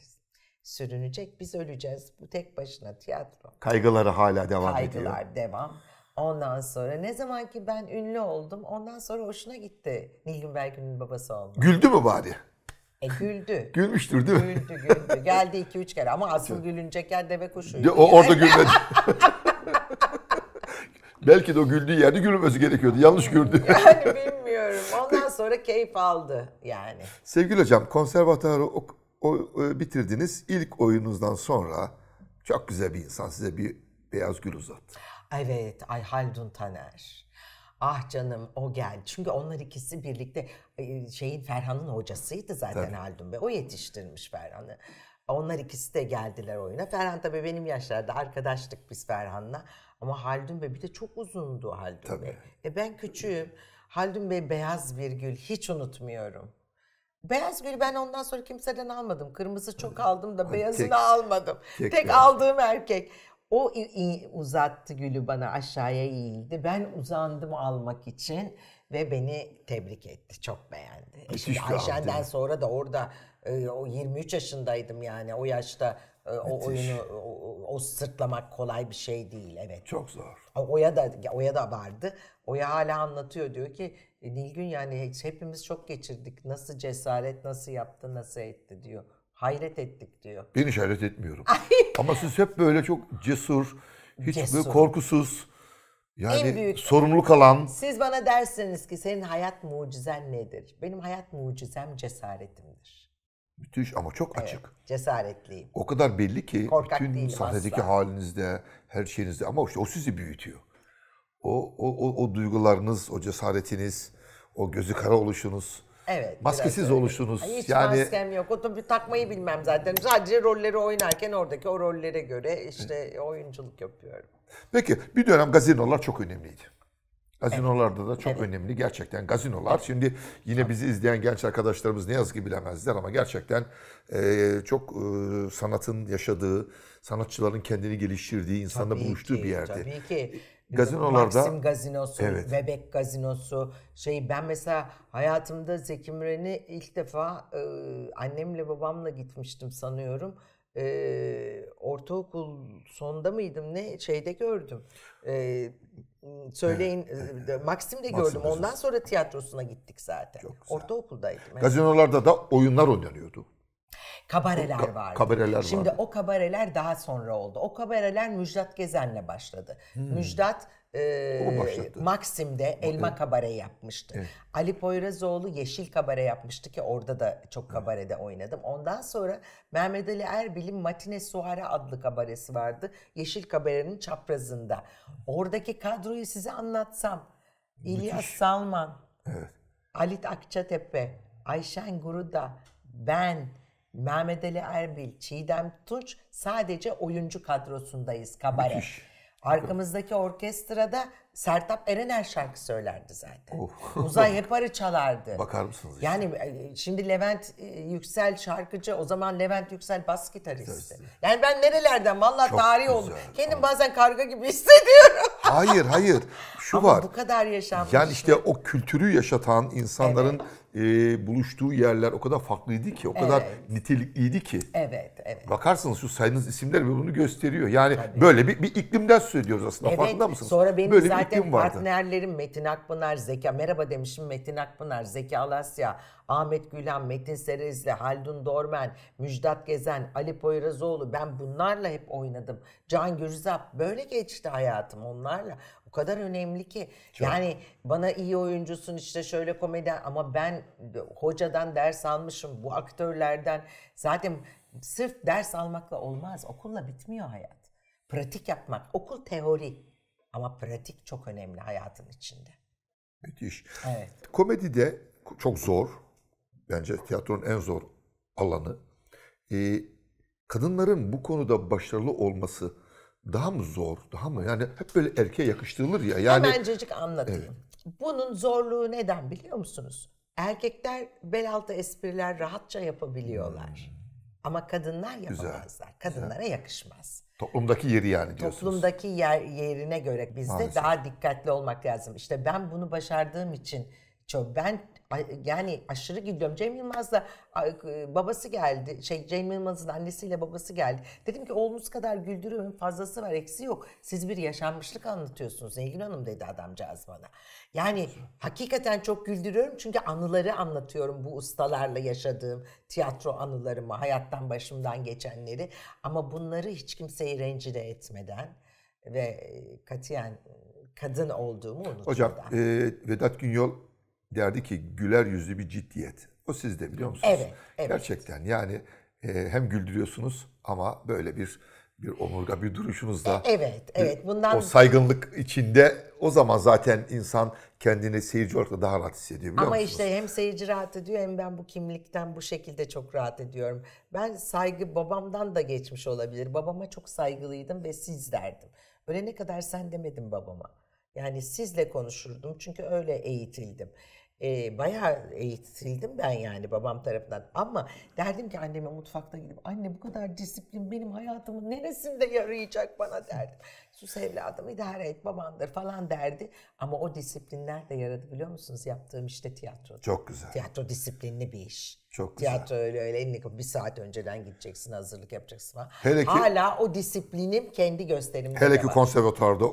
Sürünecek, biz öleceğiz. Bu tek başına tiyatro. Kaygıları hala devam Kaygılar ediyor. Kaygılar devam. Ondan sonra ne zaman ki ben ünlü oldum ondan sonra hoşuna gitti Nilgün Belgün'ün babası olmak. Güldü mü bari? E güldü. Gülmüştür değil mi? Güldü güldü. Geldi iki üç kere ama asıl gülünecek yer deve kuşuydu. O, orada gülmedi. (laughs) Belki de o güldüğü yerde gülmemesi gerekiyordu. Yanlış güldü. (laughs) Yani bilmiyorum. Ondan sonra keyif aldı yani. Sevgili hocam konservatuarı o, o, e, bitirdiniz. İlk oyununuzdan sonra çok güzel bir insan size bir beyaz gül uzattı. Evet. Ay Haldun Taner. Ah canım o geldi. Çünkü onlar ikisi birlikte şeyin Ferhan'ın hocasıydı zaten Tabii. Haldun Bey. O yetiştirmiş Ferhan'ı. Onlar ikisi de geldiler oyuna. Ferhan tabii benim yaşlarda arkadaştık biz Ferhan'la. Ama Haldun Bey bir de çok uzundu Haldun tabii. Bey. E ben küçüğüm. Haldun Bey beyaz bir gül hiç unutmuyorum. Beyaz gül ben ondan sonra kimseden almadım. Kırmızı çok aldım da beyazını tek, almadım. Tek, tek aldığım erkek. O uzattı gülü bana aşağıya eğildi. Ben uzandım almak için ve beni tebrik etti. Çok beğendi. E şimdi Ayşen'den sonra da orada e, o 23 yaşındaydım yani o yaşta e, o Müthiş. oyunu o, o sırtlamak kolay bir şey değil evet. Çok zor. Oya da Oya da vardı. Oya hala anlatıyor diyor ki e, Nilgün yani hepimiz çok geçirdik. Nasıl cesaret nasıl yaptı nasıl etti diyor. Hayret ettik diyor. Ben hiç hayret etmiyorum. Ama siz hep böyle çok cesur, hiç cesur. korkusuz yani en büyük sorumluluk alan... Siz bana dersiniz ki senin hayat mucizen nedir? Benim hayat mucizem cesaretimdir. Müthiş ama çok açık. Evet, cesaretliyim. O kadar belli ki Korkak bütün sahnedeki asla. halinizde, her şeyinizde ama işte o sizi büyütüyor. O, o, o, o duygularınız, o cesaretiniz, o gözü kara oluşunuz. Evet. Maskesiz oluşunuz. hiç yani... maskem yok. O da bir takmayı bilmem zaten. Sadece rolleri oynarken oradaki o rollere göre işte oyunculuk yapıyorum. Peki bir dönem gazinolar çok önemliydi. Gazinolarda da çok evet. önemli gerçekten gazinolar. Evet. Şimdi yine bizi izleyen genç arkadaşlarımız ne yazık ki bilemezler ama gerçekten e, çok e, sanatın yaşadığı, sanatçıların kendini geliştirdiği, insanla buluştuğu ki, bir yerdi. Tabii ki. Gazinolarda. Maxim gazinosu, evet. Bebek gazinosu. Şey ben mesela hayatımda Zeki Müren'i ilk defa e, annemle babamla gitmiştim sanıyorum e, ortaokul sonda mıydım ne şeyde gördüm. E, söyleyin evet. de gördüm. Maksim Ondan sonra tiyatrosuna gittik zaten. Ortaokuldaydım. Evet. Gazinolarda da oyunlar oynanıyordu. Kabareler Ka- vardı. Kabareler Şimdi vardı. o kabareler daha sonra oldu. O kabareler Müjdat Gezen'le başladı. Hmm. Müjdat e, ee, Maksim'de Elma evet. Kabare yapmıştı. Evet. Ali Poyrazoğlu Yeşil Kabare yapmıştı ki orada da çok kabarede evet. oynadım. Ondan sonra Mehmet Ali Erbil'in Matine Suhare adlı kabaresi vardı. Yeşil Kabare'nin çaprazında. Oradaki kadroyu size anlatsam. Müthiş. İlyas Salman, evet. Halit Akçatepe, Ayşen Guruda, ben, Mehmet Ali Erbil, Çiğdem Tunç sadece oyuncu kadrosundayız kabare. Müthiş. Arkamızdaki orkestrada Sertap Erener şarkı söylerdi zaten. Oh. (laughs) Uzay Hepar'ı çalardı. Bakar mısınız işte. Yani e, şimdi Levent e, Yüksel şarkıcı, o zaman Levent Yüksel bas gitaristi. Yani ben nerelerden valla tarih oldu. Kendim bazen karga gibi (laughs) hissediyorum. Hayır hayır şu Ama var. bu kadar yaşanmış. Yani işte o kültürü yaşatan insanların evet e, buluştuğu yerler o kadar farklıydı ki, o evet. kadar nitelikliydi ki. Evet, evet. Bakarsanız şu saydığınız isimler ve bunu gösteriyor. Yani Tabii. böyle bir, bir iklimden ediyoruz aslında. Evet, Farkında mısınız? Sonra benim böyle zaten partnerlerim Metin Akpınar, Zeka. Merhaba demişim Metin Akpınar, Zeki Alasya, Ahmet Gülen, Metin Serezli, Haldun Dormen, Müjdat Gezen, Ali Poyrazoğlu. Ben bunlarla hep oynadım. Can Gürzap. Böyle geçti hayatım onlarla kadar önemli ki. Çok. Yani bana iyi oyuncusun işte şöyle komedyen ama ben hocadan ders almışım bu aktörlerden. Zaten sırf ders almakla olmaz. Okulla bitmiyor hayat. Pratik yapmak. Okul teori ama pratik çok önemli hayatın içinde. Müthiş. Evet. Komedi de çok zor. Bence tiyatronun en zor alanı. Ee, kadınların bu konuda başarılı olması daha mı zor? Daha mı? Yani hep böyle erkeğe yakıştırılır ya. Yani hemencecik anlatayım. Evet. Bunun zorluğu neden biliyor musunuz? Erkekler bel altı espriler rahatça yapabiliyorlar. Hmm. Ama kadınlar yapamazlar. Güzel. Kadınlara Güzel. yakışmaz. Toplumdaki yeri yani diyorsunuz. Toplumdaki yer, yerine göre bizde daha dikkatli olmak lazım. İşte ben bunu başardığım için çok ben yani aşırı gidiyorum. Cem Yılmaz'la babası geldi. Şey Cem Yılmaz'ın annesiyle babası geldi. Dedim ki oğlunuz kadar güldürüyorum. Fazlası var, eksi yok. Siz bir yaşanmışlık anlatıyorsunuz Engin Hanım dedi adamcağız bana. Yani hakikaten çok güldürüyorum çünkü anıları anlatıyorum bu ustalarla yaşadığım tiyatro anılarımı, hayattan başımdan geçenleri ama bunları hiç kimseyi rencide etmeden ve e, katiyen e, kadın olduğumu unutmadan. Hocam e, Vedat Günyol derdi ki güler yüzlü bir ciddiyet. O sizde biliyor musunuz? Evet. evet. Gerçekten yani e, hem güldürüyorsunuz ama böyle bir bir omurga bir duruşunuzda. E, evet, evet. Bundan o saygınlık içinde o zaman zaten insan kendini seyirci olarak da daha rahat hissediyor biliyor Ama musunuz? işte hem seyirci rahat ediyor hem ben bu kimlikten bu şekilde çok rahat ediyorum. Ben saygı babamdan da geçmiş olabilir. Babama çok saygılıydım ve siz derdim. Öyle ne kadar sen demedim babama. Yani sizle konuşurdum çünkü öyle eğitildim. E, bayağı eğitildim ben yani babam tarafından. Ama derdim ki anneme mutfakta gidip anne bu kadar disiplin benim hayatımın neresinde yarayacak bana derdim. Sus evladım idare et babandır falan derdi. Ama o disiplinler de yaradı biliyor musunuz yaptığım işte tiyatro. Çok güzel. Tiyatro disiplinli bir iş. Çok güzel. Tiyatro öyle öyle elini bir saat önceden gideceksin hazırlık yapacaksın falan. Hele ki, Hala o disiplinim kendi gösterimde Hele ki konservatuarda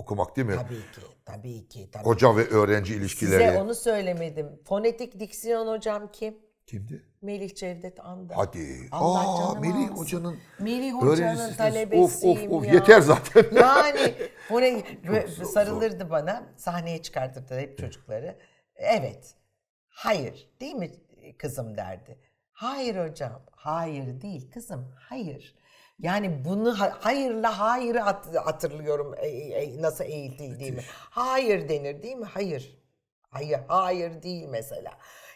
okumak değil mi? Tabii ki, tabii ki. Tabii Hoca ki. ve öğrenci ilişkileri. Size onu söylemedim. Fonetik diksiyon hocam kim? Kimdi? Melih Cevdet Anda. Hadi. Allah Aa, Melih alsın. Hocanın Melih Hoca'nın talebesiyim of, of, of. ya. Yeter zaten. (laughs) Yani fone, sarılırdı zor. bana. Sahneye çıkartırdı hep çocukları. Evet. Hayır. Değil mi kızım derdi. Hayır hocam. Hayır değil kızım. Hayır. Yani bunu hayırla hayır hatırlıyorum e, e, e, nasıl eğitildiğimi. Hayır denir değil mi? Hayır. Hayır, hayır değil mesela.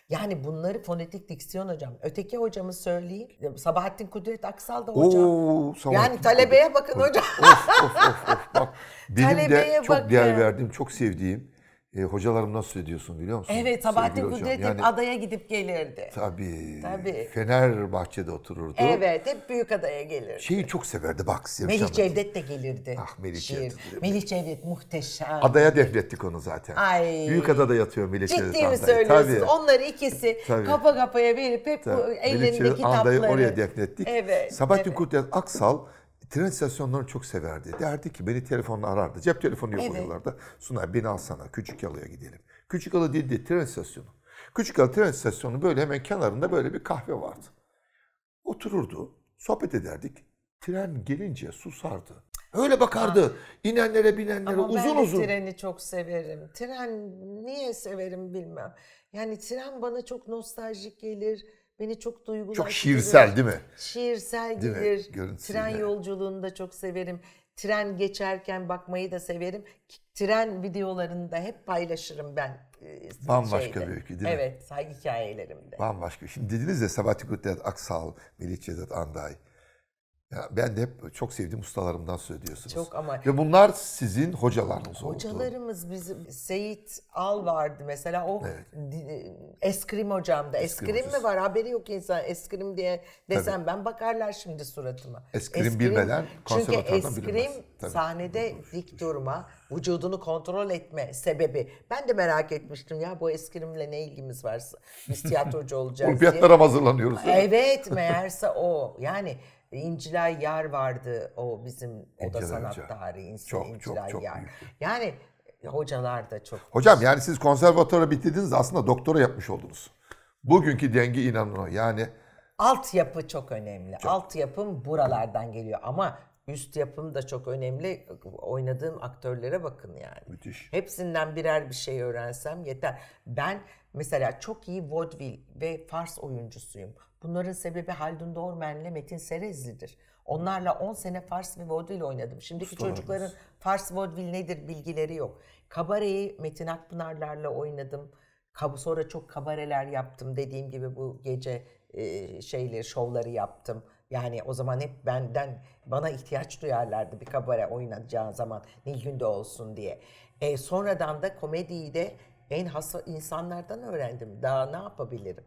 Yani bunları fonetik diksiyon hocam. Öteki hocamı söyleyeyim. Sabahattin Kudret Aksal da hocam. Oo, yani talebeye bakın hocam. Of, of, of, of. Bak, benim talebeye de çok bakın. değer verdiğim, çok sevdiğim e, hocalarımdan söz ediyorsun biliyor musun? Evet Sabahattin Kudret yani, adaya gidip gelirdi. Tabii. Tabii. Fenerbahçe'de otururdu. Evet hep büyük adaya gelirdi. Şeyi çok severdi bak. Melih Cevdet de gelirdi. Ah Melih Cevdet. Melih Cevdet muhteşem. Adaya defnettik onu zaten. Ay. Büyük adada yatıyor Melih Cevdet Ciddi mi söylüyorsunuz? Tabii. Onları ikisi Tabii. kafa kafaya verip hep Tabii. bu ellerinde Melih kitapları. oraya defnettik. Evet. Sabahattin evet. Kudret Aksal tren istasyonlarını çok severdi. Derdi ki beni telefonla arardı. Cep telefonu yok evet. o yıllarda. Sunay beni alsana Küçük Yalı'ya gidelim. Küçük Yalı değil de tren istasyonu. Küçük Yalı tren istasyonu böyle hemen kenarında böyle bir kahve vardı. Otururdu. Sohbet ederdik. Tren gelince susardı. Öyle bakardı. Ha. Ah. İnenlere binenlere Ama uzun ben uzun. Ama treni çok severim. Tren niye severim bilmem. Yani tren bana çok nostaljik gelir beni çok duygulandırır. Çok şiirsel değil mi? Şiirsel değil gelir. Tren yolculuğunu da çok severim. Tren geçerken bakmayı da severim. Tren videolarını da hep paylaşırım ben. E, Bambaşka şeyde. bir öykü değil evet, mi? Evet, hikayelerimde. Bambaşka. Şimdi dediniz ya Sabahattin Kutlayat Aksal, Melih Cedat Anday. Ya ben de hep çok sevdiğim ustalarımdan söylüyorsunuz. Çok ama. Ve bunlar sizin hocalarınız oldu. Hocalarımız bizim Seyit Al vardı mesela o evet. E, eskrim hocamda. Eskrim, eskrim mi var haberi yok insan eskrim diye desem Tabii. ben bakarlar şimdi suratıma. Eskrim, eskrim bilmeden konservatuardan bilinmez. Çünkü eskrim bilinmez. sahnede Doğru. dik durma, vücudunu kontrol etme sebebi. Ben de merak etmiştim ya bu eskrimle ne ilgimiz varsa biz tiyatrocu (laughs) olacağız diye. Olimpiyatlara hazırlanıyoruz. Evet meğerse o yani İncilay Yar vardı o bizim İncilay Oda Sanat Hoca. Tarihi çok, İncilay çok, çok Yar. Büyük. Yani hocalar da çok. Hocam yani siz konservatuarı bitirdiniz aslında doktora yapmış oldunuz. Bugünkü dengi inanın o. Yani altyapı çok önemli. Çok. Altyapım buralardan geliyor ama üst yapım da çok önemli. Oynadığım aktörlere bakın yani. Müthiş. Hepsinden birer bir şey öğrensem yeter. Ben mesela çok iyi vaudeville ve fars oyuncusuyum. Bunların sebebi Haldun Dormen'le Metin Serezli'dir. Onlarla 10 sene Fars ve Vodvil oynadım. Şimdiki Usta çocukların Fars Vodvil nedir bilgileri yok. Kabareyi Metin Akpınarlarla oynadım. Sonra çok kabareler yaptım. Dediğim gibi bu gece e, şeyleri, şovları yaptım. Yani o zaman hep benden bana ihtiyaç duyarlardı bir kabare oynayacağı zaman ne Nilgün'de olsun diye. E, sonradan da komediyi de en hasta insanlardan öğrendim. Daha ne yapabilirim?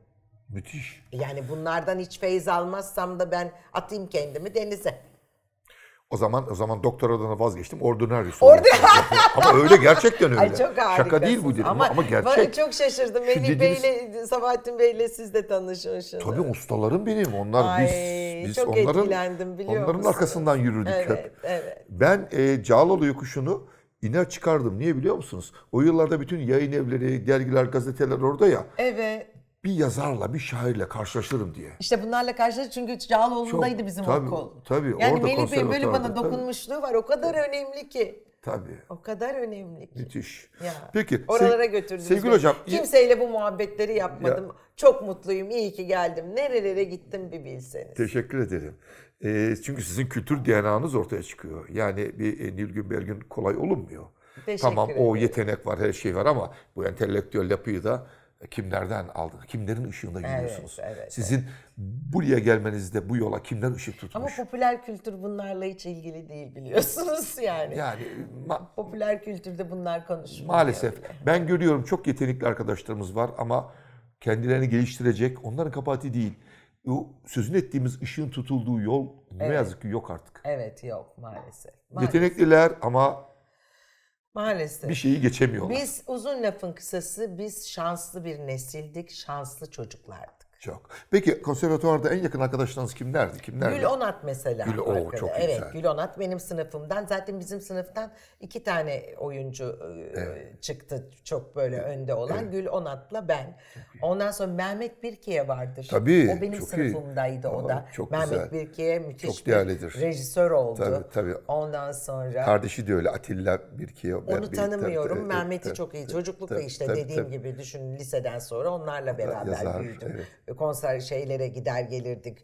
Müthiş. Yani bunlardan hiç feyiz almazsam da ben atayım kendimi denize. O zaman o zaman doktoradan vazgeçtim. Ordinary Ordi... Ama öyle gerçekten (laughs) öyle. Ay çok Şaka değil bu dedim ama, ama gerçek. Çok şaşırdım. Melih dediğiniz... Bey'le Sabahattin Bey'le siz de tanışmışsınız. Tabii ustalarım benim. Onlar Ay, biz biz çok onların etkilendim, biliyor onların musun? arkasından yürürdük evet, hep. Evet. Ben e, Cağaloğlu yokuşunu iner çıkardım. Niye biliyor musunuz? O yıllarda bütün yayın evleri, dergiler, gazeteler orada ya. Evet bir yazarla, bir şairle karşılaşırım diye. İşte bunlarla karşılaştım çünkü Çağaloğlu'ndaydı Çok, bizim tabii, okul. Tabii, yani Melih Bey böyle bana dokunmuşluğu tabii. var. O kadar tabii. önemli ki. Tabii. O kadar önemli ki. Müthiş. Ya. Peki. Oralara se- götürdünüz. Sevgili beni. hocam. Kimseyle bu muhabbetleri yapmadım. Ya. Çok mutluyum. İyi ki geldim. Nerelere gittim bir bilseniz. Teşekkür ederim. E, çünkü sizin kültür DNA'nız ortaya çıkıyor. Yani bir e, Nilgün Belgün kolay olunmuyor. Teşekkür tamam ederim. o yetenek var her şey var ama bu entelektüel yapıyı da kimlerden aldınız? Kimlerin ışığında yürüyorsunuz? Evet, evet, Sizin evet. buraya gelmenizde bu yola kimler ışık tutmuş? Ama popüler kültür bunlarla hiç ilgili değil biliyorsunuz (laughs) yani. Yani popüler kültürde bunlar konuşulmuyor. Maalesef. Bile. Ben görüyorum çok yetenekli arkadaşlarımız var ama kendilerini geliştirecek onların kapati değil. O sözün ettiğimiz ışığın tutulduğu yol evet. ne yazık ki yok artık. Evet yok maalesef. maalesef. Yetenekliler ama Maalesef. Bir şeyi geçemiyorlar. Biz uzun lafın kısası biz şanslı bir nesildik, şanslı çocuklardık. Çok. Peki konservatuvarda en yakın arkadaşlarınız kimlerdi? Kimlerdi? Gül Onat mesela. Gül o çok çok evet, Gül Onat benim sınıfımdan. Zaten bizim sınıftan iki tane oyuncu e, evet. çıktı çok böyle evet. önde olan. Evet. Gül Onat'la ben. Ondan sonra Mehmet Birki'ye vardır. Tabii. O benim çok sınıfımdaydı iyi. o da. Çok Mehmet güzel. Birki'ye müthiş çok bir rejisör oldu. Tabii tabii. Ondan sonra. Kardeşi de öyle Atilla Birki'ye. Onu tanımıyorum. Tabii, Mehmet'i tabii, çok iyi. Çocuklukta işte tabii, dediğim tabii. gibi düşünün liseden sonra onlarla beraber yazar, büyüdüm. Evet konser şeylere gider gelirdik.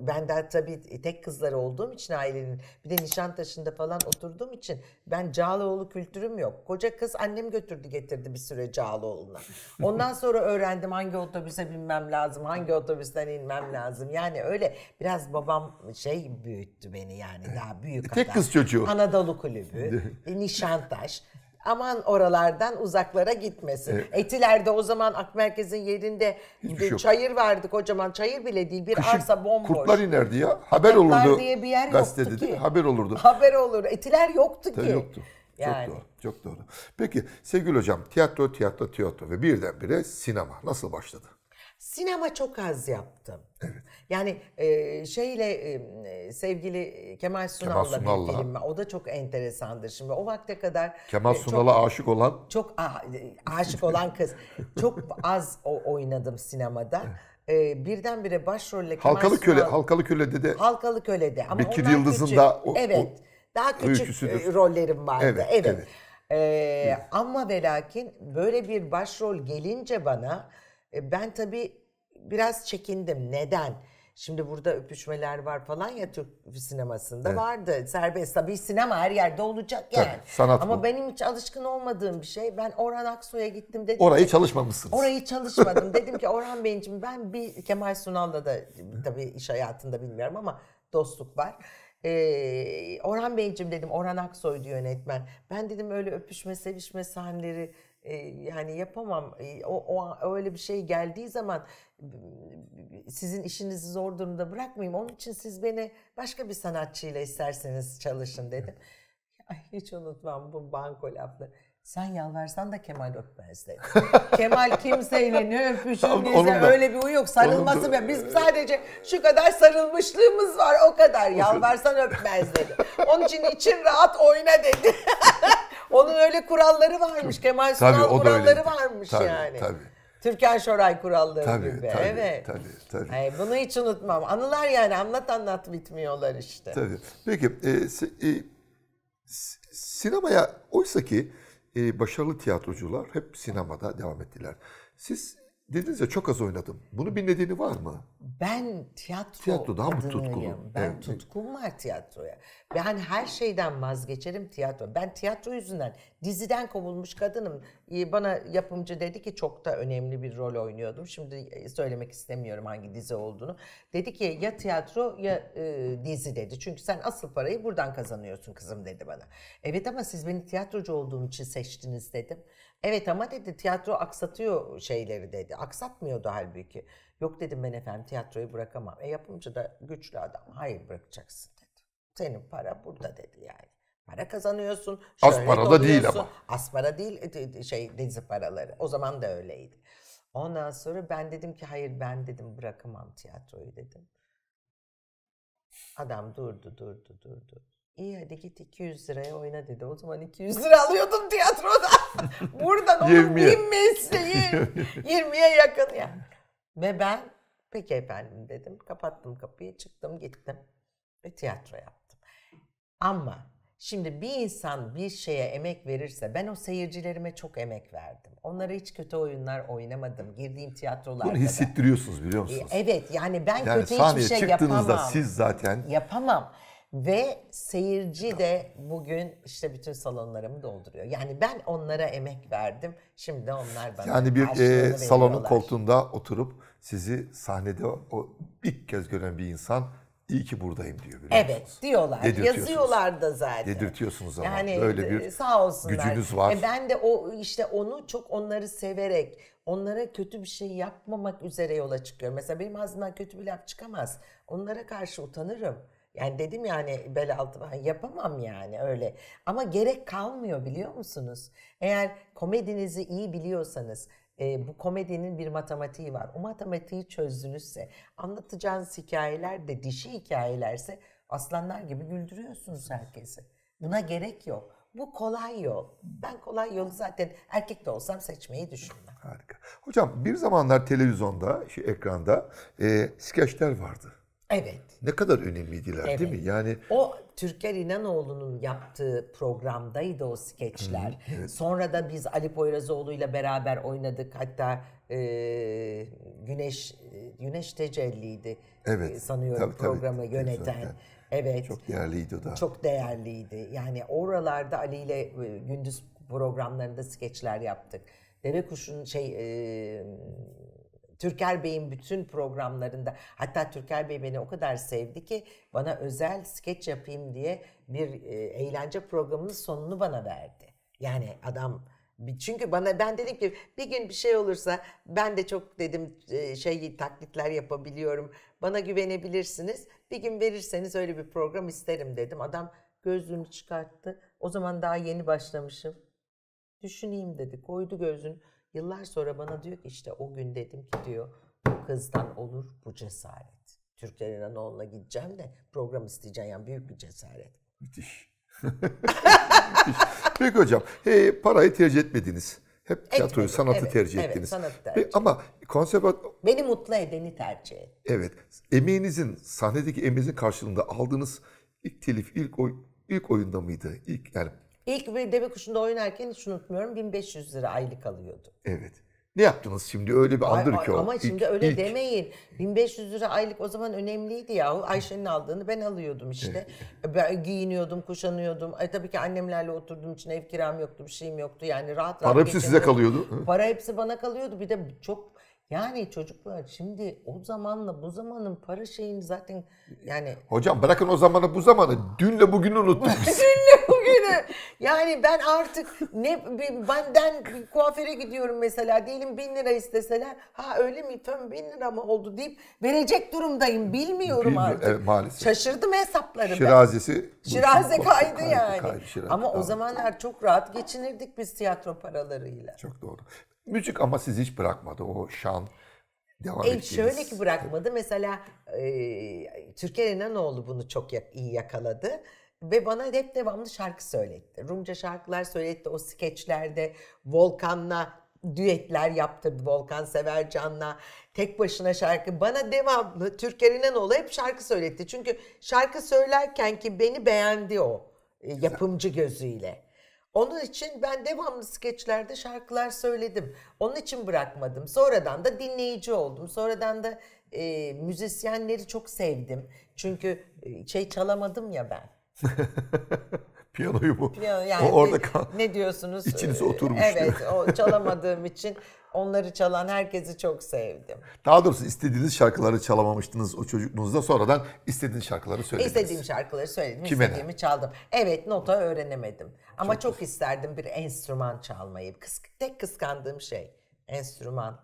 Ben de tabii tek kızları olduğum için ailenin bir de Nişantaşı'nda falan oturduğum için ben Cağaloğlu kültürüm yok. Koca kız annem götürdü getirdi bir süre Cağaloğlu'na. Ondan (laughs) sonra öğrendim hangi otobüse binmem lazım, hangi otobüsten inmem lazım. Yani öyle biraz babam şey büyüttü beni yani e, daha büyük. Tek adam. kız çocuğu. Anadolu Kulübü, (laughs) Nişantaş aman oralardan uzaklara gitmesin. Evet. Etiler'de o zaman ak merkezin yerinde bir şey çayır yok. vardı kocaman çayır bile değil bir Kışın arsa bomboş. Kurtlar inerdi ya haber kurtlar olurdu diye bir yer gazetede yoktu ki. haber olurdu. Haber olur Etiler yoktu Tabii ki. Yoktu. Yani. Çok doğru, çok doğru. Peki sevgili hocam tiyatro, tiyatro, tiyatro ve birdenbire sinema nasıl başladı? Sinema çok az yaptım. Evet. (clears throat) Yani e, şeyle e, sevgili Kemal Sunal'la Kemal bir film o da çok enteresandır şimdi. O vakte kadar Kemal Sunal'a e, aşık olan çok a, aşık olan kız çok az o, oynadım sinemada. Evet (laughs) e, birdenbire başrolle Kemal Halkalı Sunal, Köle Halkalı Köle'de de Halkalı Köle'de ama Bekir Yıldız'ın da o, evet o, daha küçük e, öyküsüdür. rollerim vardı. Evet. evet. evet. E, ama ve lakin böyle bir başrol gelince bana e, ben tabii biraz çekindim. Neden? Şimdi burada öpüşmeler var falan ya Türk sinemasında evet. vardı. Serbest tabii sinema her yerde olacak yani. Tabii, sanat Ama bu. benim hiç alışkın olmadığım bir şey. Ben Orhan Aksoy'a gittim dedim. Orayı ki, çalışmamışsınız. Orayı çalışmadım. (laughs) dedim ki Orhan Beyciğim ben bir Kemal Sunal'la da tabii iş hayatında bilmiyorum ama dostluk var. Ee, Orhan Beyciğim dedim Orhan Aksoy'du yönetmen. Ben dedim öyle öpüşme sevişme sahneleri yani yapamam. O, o öyle bir şey geldiği zaman sizin işinizi zor durumda bırakmayayım. Onun için siz beni başka bir sanatçıyla isterseniz çalışın dedim. (laughs) Ay, hiç unutmam bu banko lafları. Sen yalvarsan da Kemal öpmez dedi. (laughs) Kemal kimseyle ne öpüşür tamam, öyle bir uyuk Sarılması be. Biz sadece şu kadar sarılmışlığımız var o kadar. Yalvarsan öpmez dedi. Onun için için rahat oyna dedi. (laughs) Onun öyle kuralları varmış. Kemal Sunal tabii, kuralları öyle. varmış tabii, yani. Tabii. Türkan Şoray kuralları tabii, gibi. Tabii, evet. Tabii, tabii. Yani bunu hiç unutmam. Anılar yani anlat anlat bitmiyorlar işte. Tabii. Peki e, e, sinemaya oysa ki e, başarılı tiyatrocular hep sinemada devam ettiler. Siz Dediniz ya çok az oynadım. Bunu bir nedeni var mı? Ben tiyatro Tiyatro daha mı tutkulu? Ben evet. tutkum var tiyatroya. Ben hani her şeyden vazgeçerim tiyatro. Ben tiyatro yüzünden diziden kovulmuş kadınım. Ee, bana yapımcı dedi ki çok da önemli bir rol oynuyordum. Şimdi e, söylemek istemiyorum hangi dizi olduğunu. Dedi ki ya tiyatro ya e, dizi dedi. Çünkü sen asıl parayı buradan kazanıyorsun kızım dedi bana. Evet ama siz beni tiyatrocu olduğum için seçtiniz dedim. Evet ama dedi tiyatro aksatıyor şeyleri dedi. Aksatmıyordu halbuki. Yok dedim ben efendim tiyatroyu bırakamam. E yapımcı da güçlü adam. Hayır bırakacaksın dedi. Senin para burada dedi yani. Para kazanıyorsun. Az para da değil ama. Az para değil e, e, şey dizi paraları. O zaman da öyleydi. Ondan sonra ben dedim ki hayır ben dedim bırakamam tiyatroyu dedim. Adam durdu durdu durdu. İyi hadi git 200 liraya oyna dedi. O zaman 200 lira alıyordum tiyatroda. (laughs) Buradan onun 20'ye. inmesi 20'ye yakın ya. Yani. Ve ben peki efendim dedim. Kapattım kapıyı çıktım gittim ve tiyatro yaptım. Ama şimdi bir insan bir şeye emek verirse ben o seyircilerime çok emek verdim. Onlara hiç kötü oyunlar oynamadım. Girdiğim tiyatrolarda. Bunu hissettiriyorsunuz biliyor musunuz? E, evet yani ben yani kötü hiçbir şey yapamam. çıktığınızda siz zaten yapamam. Ve seyirci de bugün işte bütün salonlarımı dolduruyor. Yani ben onlara emek verdim. Şimdi onlar bana Yani bir e, salonun koltuğunda oturup sizi sahnede o ilk kez gören bir insan iyi ki buradayım diyor biliyor Evet musunuz? diyorlar. Yazıyorlar da zaten. Yedirtiyorsunuz ama. Yani böyle e, bir sağ olsunlar. gücünüz var. E ben de o işte onu çok onları severek onlara kötü bir şey yapmamak üzere yola çıkıyorum. Mesela benim ağzımdan kötü bir laf çıkamaz. Onlara karşı utanırım. Yani dedim yani bel altı ben yapamam yani öyle. Ama gerek kalmıyor biliyor musunuz? Eğer komedinizi iyi biliyorsanız e, bu komedinin bir matematiği var. O matematiği çözdünüzse, anlatacağınız hikayeler de dişi hikayelerse aslanlar gibi güldürüyorsunuz herkesi. Buna gerek yok. Bu kolay yol. Ben kolay yolu zaten erkek de olsam seçmeyi düşünmem. Harika. Hocam bir zamanlar televizyonda, şu ekranda e, skeçler vardı. Evet. Ne kadar önemliydiler evet. değil mi? Yani o Türker İnanoğlu'nun yaptığı programdaydı o skeçler. Hı, evet. Sonra da biz Ali Poyrazoğlu ile beraber oynadık. Hatta e, Güneş e, Güneş Tecelli'ydi e, evet. sanıyorum tabii, tabii, programı tabii, yöneten. Zaten. Evet. Çok değerliydi o da. Çok değerliydi. Yani oralarda Ali ile e, gündüz programlarında skeçler yaptık. Deve kuşun şey e, Türker Bey'in bütün programlarında hatta Türker Bey beni o kadar sevdi ki bana özel skeç yapayım diye bir e, eğlence programının sonunu bana verdi. Yani adam çünkü bana ben dedim ki bir gün bir şey olursa ben de çok dedim e, şey taklitler yapabiliyorum. Bana güvenebilirsiniz. Bir gün verirseniz öyle bir program isterim dedim. Adam gözlüğünü çıkarttı. O zaman daha yeni başlamışım. Düşüneyim dedi. Koydu gözünü. Yıllar sonra bana diyor ki işte o gün dedim ki diyor bu kızdan olur bu cesaret. Türkler İranoğlu'na gideceğim de program isteyeceğim yani büyük bir cesaret. Müthiş. Peki hocam e, parayı tercih etmediniz. Hep tiyatroyu, sanatı evet, tercih evet, ettiniz. Sanatı tercih. ama konservat... Beni mutlu edeni tercih et. Evet. Emeğinizin, sahnedeki emeğinizin karşılığında aldığınız ilk telif, ilk oy, ilk oyunda mıydı? İlk yani İlk bir deve kuşunda oynarken hiç unutmuyorum 1500 lira aylık alıyordu. Evet. Ne yaptınız şimdi öyle bir andır ki o. Ama ilk, şimdi öyle ilk. demeyin. 1500 lira aylık o zaman önemliydi ya. Ayşe'nin aldığını ben alıyordum işte. Evet. E, ben giyiniyordum, kuşanıyordum. E, tabii ki annemlerle oturduğum için ev kiram yoktu, bir şeyim yoktu. Yani rahat rahat Para hepsi size kalıyordu. Para hepsi bana kalıyordu. Bir de çok yani çocuklar şimdi o zamanla bu zamanın para şeyini zaten yani... Hocam bırakın o zamanı bu zamanı. Dünle bugünü unuttuk (laughs) biz. Dünle bugünü. Yani ben artık ne benden kuaföre gidiyorum mesela. Diyelim bin lira isteseler. Ha öyle mi? Tön bin lira mı oldu deyip verecek durumdayım. Bilmiyorum Bilmi artık. Evet, maalesef. Şaşırdım hesapları Şirazesi. Ben. (laughs) Şiraze kaydı, kaydı yani. Kaydı, kaydı, şiraze, Ama tamam. o zamanlar çok rahat geçinirdik biz tiyatro paralarıyla. Çok doğru. Müzik ama siz hiç bırakmadı o şan devam e, ettiğiniz. Şöyle ki bırakmadı. Mesela e, Türkan İnanoğlu bunu çok iyi yakaladı. Ve bana hep devamlı şarkı söyletti. Rumca şarkılar söyletti. O skeçlerde Volkan'la düetler yaptırdı Volkan Severcan'la. Tek başına şarkı. Bana devamlı Türker İnanoğlu hep şarkı söyletti. Çünkü şarkı söylerken ki beni beğendi o. E, Güzel. Yapımcı gözüyle. Onun için ben devamlı skeçlerde şarkılar söyledim. Onun için bırakmadım. Sonradan da dinleyici oldum. Sonradan da e, müzisyenleri çok sevdim. Çünkü e, şey çalamadım ya ben. (laughs) Piyanoyu mu? Piyano, yani o orada kal. Ne diyorsunuz? İçinize oturmuş. Evet, o çalamadığım için onları çalan herkesi çok sevdim. Daha doğrusu istediğiniz şarkıları çalamamıştınız o çocukluğunuzda. Sonradan istediğiniz şarkıları söylediniz. İstediğim şarkıları söyledim, Kime istediğimi ne? çaldım. Evet, nota öğrenemedim. Ama çok, çok isterdim bir enstrüman çalmayı. Kıs tek kıskandığım şey enstrüman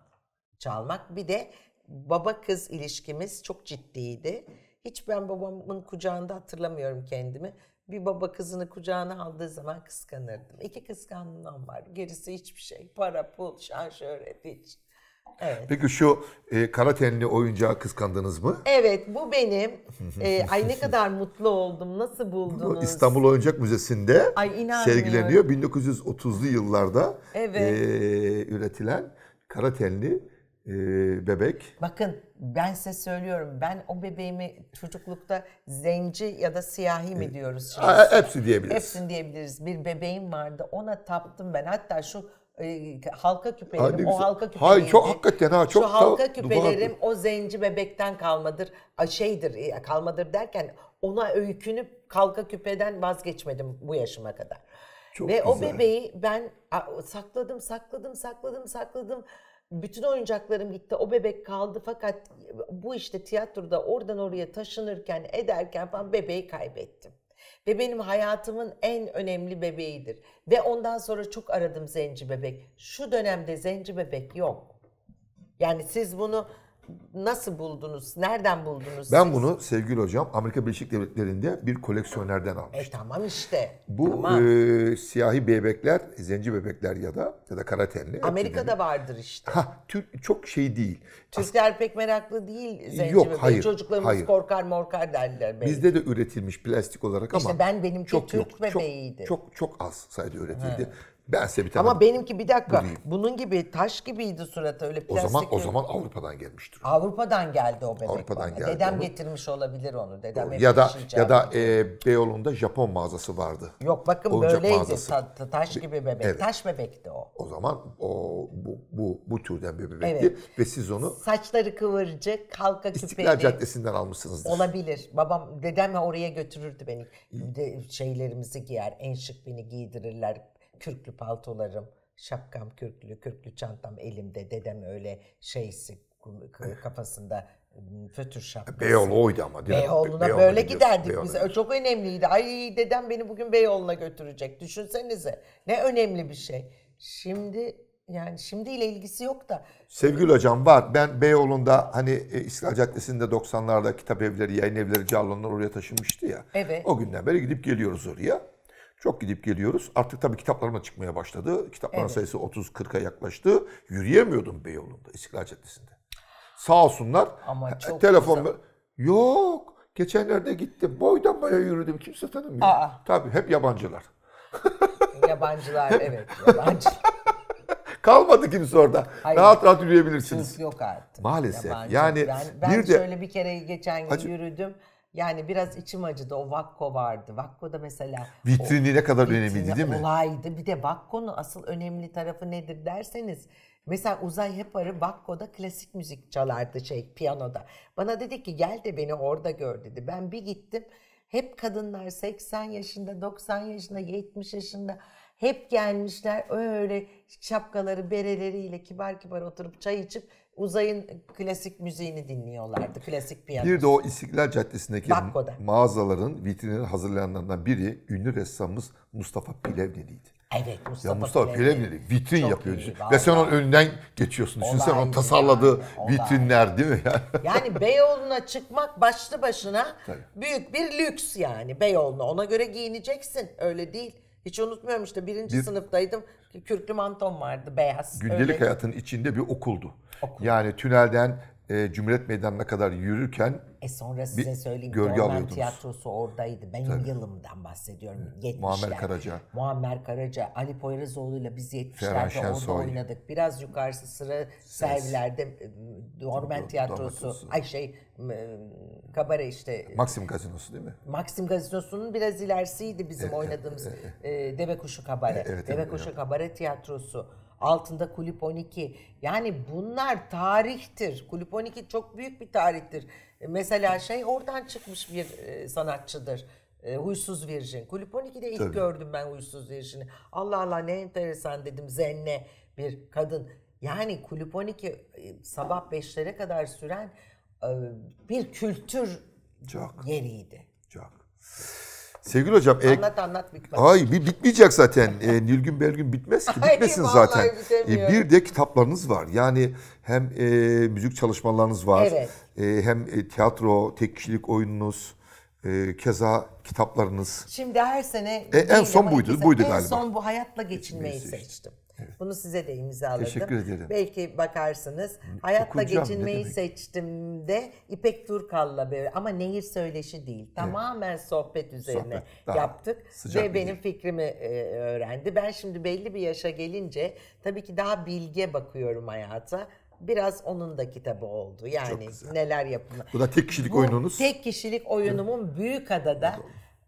çalmak. Bir de baba kız ilişkimiz çok ciddiydi. Hiç ben babamın kucağında hatırlamıyorum kendimi bir baba kızını kucağına aldığı zaman kıskanırdım. İki kıskanlığım var. Gerisi hiçbir şey. Para, pul, şan, şöhret hiç. Evet. Peki şu e, kara tenli oyuncağı kıskandınız mı? Evet bu benim. (laughs) e, ay ne kadar mutlu oldum. Nasıl buldunuz? Bu İstanbul Oyuncak Müzesi'nde ay, sergileniyor. 1930'lu yıllarda evet. e, üretilen kara tenli e, bebek. Bakın ben size söylüyorum ben o bebeğimi çocuklukta zenci ya da siyahi mi e, diyoruz şimdi? A, hepsi diyebiliriz. Hepsini diyebiliriz. Bir bebeğim vardı ona taptım ben hatta şu e, halka küpelerim o halka küpelerim. Hayır çok hakikaten ha çok. Şu halka küpelerim o zenci bebekten kalmadır şeydir e, kalmadır derken ona öykünüp halka küpeden vazgeçmedim bu yaşıma kadar. Çok Ve güzel. o bebeği ben sakladım sakladım sakladım sakladım bütün oyuncaklarım gitti, o bebek kaldı fakat bu işte tiyatroda oradan oraya taşınırken, ederken falan bebeği kaybettim. Ve benim hayatımın en önemli bebeğidir. Ve ondan sonra çok aradım zenci bebek. Şu dönemde zenci bebek yok. Yani siz bunu nasıl buldunuz? Nereden buldunuz? Ben siz? bunu sevgili hocam Amerika Birleşik Devletleri'nde bir koleksiyonerden almıştım. E tamam işte. Bu tamam. E, siyahi bebekler, zenci bebekler ya da ya da karatenli. Amerika'da epidemi. vardır işte. Ha, Türk çok şey değil. Türkler As- pek meraklı değil zenci Yok, bebeği. Hayır, Çocuklarımız hayır. korkar morkar derler. Belki. Bizde de üretilmiş plastik olarak ama. İşte ben benim çok Türk yok. bebeğiydi. Çok, çok, çok az sayıda üretildi. Hı. Ben size bir tane... Ama benimki bir dakika. Bulayım. Bunun gibi taş gibiydi suratı öyle plastik. O zaman o zaman Avrupa'dan gelmiştir. Avrupa'dan geldi o bebek. Avrupa'dan bana. geldi. Dedem onu. getirmiş olabilir onu. Dedem ya da ya da e, Beyoğlu'nda Japon mağazası vardı. Yok bakın Oyuncak böyleydi. Ta, ta, taş gibi bebek. Evet. Taş bebekti o. O zaman o bu bu, bu türden bir bebekti evet. ve siz onu saçları kıvırcık, halka küpeli. İstiklal Caddesi'nden almışsınızdır. Olabilir. Babam dedem oraya götürürdü beni. De, şeylerimizi giyer, en şık beni giydirirler kürklü paltolarım, şapkam kürklü, kürklü çantam elimde. Dedem öyle şeysi kafasında ıı, fötür şapkası. Beyoğlu oydu ama. Değil Beyoğlu'na Beyoğlu böyle giderdik Beyoğlu. biz. Çok önemliydi. Ay dedem beni bugün Beyoğlu'na götürecek. Düşünsenize. Ne önemli bir şey. Şimdi yani şimdiyle ilgisi yok da. Sevgili hocam var. Ben Beyoğlu'nda hani e, İstiklal Caddesi'nde 90'larda kitap evleri, yayın evleri, Carlanlar oraya taşınmıştı ya. Evet. O günden beri gidip geliyoruz oraya. Çok gidip geliyoruz. Artık tabii kitaplarım da çıkmaya başladı. Kitapların evet. sayısı 30-40'a yaklaştı. Yürüyemiyordum Beyoğlu'nda, İstiklal Caddesi'nde. Sağ olsunlar. Ama çok telefon uzak. Yok. Geçenlerde gittim. Boydan boya yürüdüm. Kimse tanımıyor. Aa. Tabii hep yabancılar. (laughs) yabancılar evet. Yabancılar. (laughs) Kalmadı kimse orada. Hayır, rahat rahat yürüyebilirsiniz. Yok artık. Maalesef. Yabancı. Yani ben, ben bir de şöyle bir kere geçen gün Hacı... yürüdüm. Yani biraz içim acıdı o Vakko vardı. Vakko da mesela... Vitrini ne kadar önemliydi değil mi? Olaydı. Bir de Vakko'nun asıl önemli tarafı nedir derseniz... Mesela Uzay Hepar'ı Vakko'da klasik müzik çalardı şey piyanoda. Bana dedi ki gel de beni orada gör dedi. Ben bir gittim. Hep kadınlar 80 yaşında, 90 yaşında, 70 yaşında hep gelmişler öyle şapkaları bereleriyle kibar kibar oturup çay içip Uzay'ın klasik müziğini dinliyorlardı. Klasik piyano. Bir de o İstiklal Caddesi'ndeki Bakko'da. mağazaların vitrinini hazırlayanlardan biri ünlü ressamımız Mustafa Pilevneli'ydi. Evet Mustafa, ya Mustafa Pilevneli. Pilevneli vitrin Çok yapıyor. Iyi, Ve sen onun önünden geçiyorsun. sen onun tasarladığı yani, vitrinler değil mi? Yani, (laughs) yani Beyoğlu'na çıkmak başlı başına büyük bir lüks yani Beyoğlu'na. Ona göre giyineceksin öyle değil. Hiç unutmuyorum işte birinci bir, sınıftaydım. Kürklü mantom vardı beyaz. Gündelik öyle. hayatın içinde bir okuldu. Okul. Yani tünelden e, Cumhuriyet Meydanı'na kadar yürürken e sonra size söyleyeyim gölge Dorman Tiyatrosu oradaydı. Benim Tabii. yılımdan bahsediyorum. Evet. Muammer Karaca. Muammer Karaca. Ali Poyrazoğlu ile biz 70'lerde orada Soy. oynadık. Biraz yukarısı sıra servilerde Dorman e, Tiyatrosu. Dorman ay şey e, kabare işte. Maxim Gazinosu değil mi? Maxim Gazinosu'nun biraz ilerisiydi bizim evet, oynadığımız evet, evet. E, Deve Kuşu Kabare. Evet, Deve Kuşu evet. Kabare Tiyatrosu. Altında Kulüp 12. Yani bunlar tarihtir. Kulüp 12 çok büyük bir tarihtir. E, mesela şey oradan çıkmış bir e, sanatçıdır. E, Huysuz Virjin. Kulüp 12'de ilk Tabii. gördüm ben Huysuz Virjin'i. Allah Allah ne enteresan dedim. Zenne bir kadın. Yani Kulüp 12 e, sabah 5'lere kadar süren bir kültür çok. yeriydi. Çok. Sevgili hocam. Anlat e, anlat bitmez. Ay bir bitmeyecek zaten. e, Nilgün Belgün bitmez ki. (laughs) Bitmesin Hayır, zaten. E, bir de kitaplarınız var. Yani hem e, müzik çalışmalarınız var. Evet. E, hem e, tiyatro, tek kişilik oyununuz. E, keza kitaplarınız. Şimdi her sene. E, en son buydu, buydu galiba. En son bu hayatla geçinmeyi Geçmeyi seçtim. Evet. Bunu size de imzaladım. Teşekkür ederim. Belki bakarsınız. Hayatta Okuyacağım, geçinmeyi seçtim de İpek Turkal'la böyle ama nehir söyleşi değil. Tamamen evet. sohbet üzerine sohbet, yaptık ve benim değil. fikrimi e, öğrendi. Ben şimdi belli bir yaşa gelince tabii ki daha bilge bakıyorum hayata biraz onun da kitabı oldu. Yani neler yapılır. Bu da tek kişilik Bu, oyununuz. Tek kişilik oyunumun büyük adada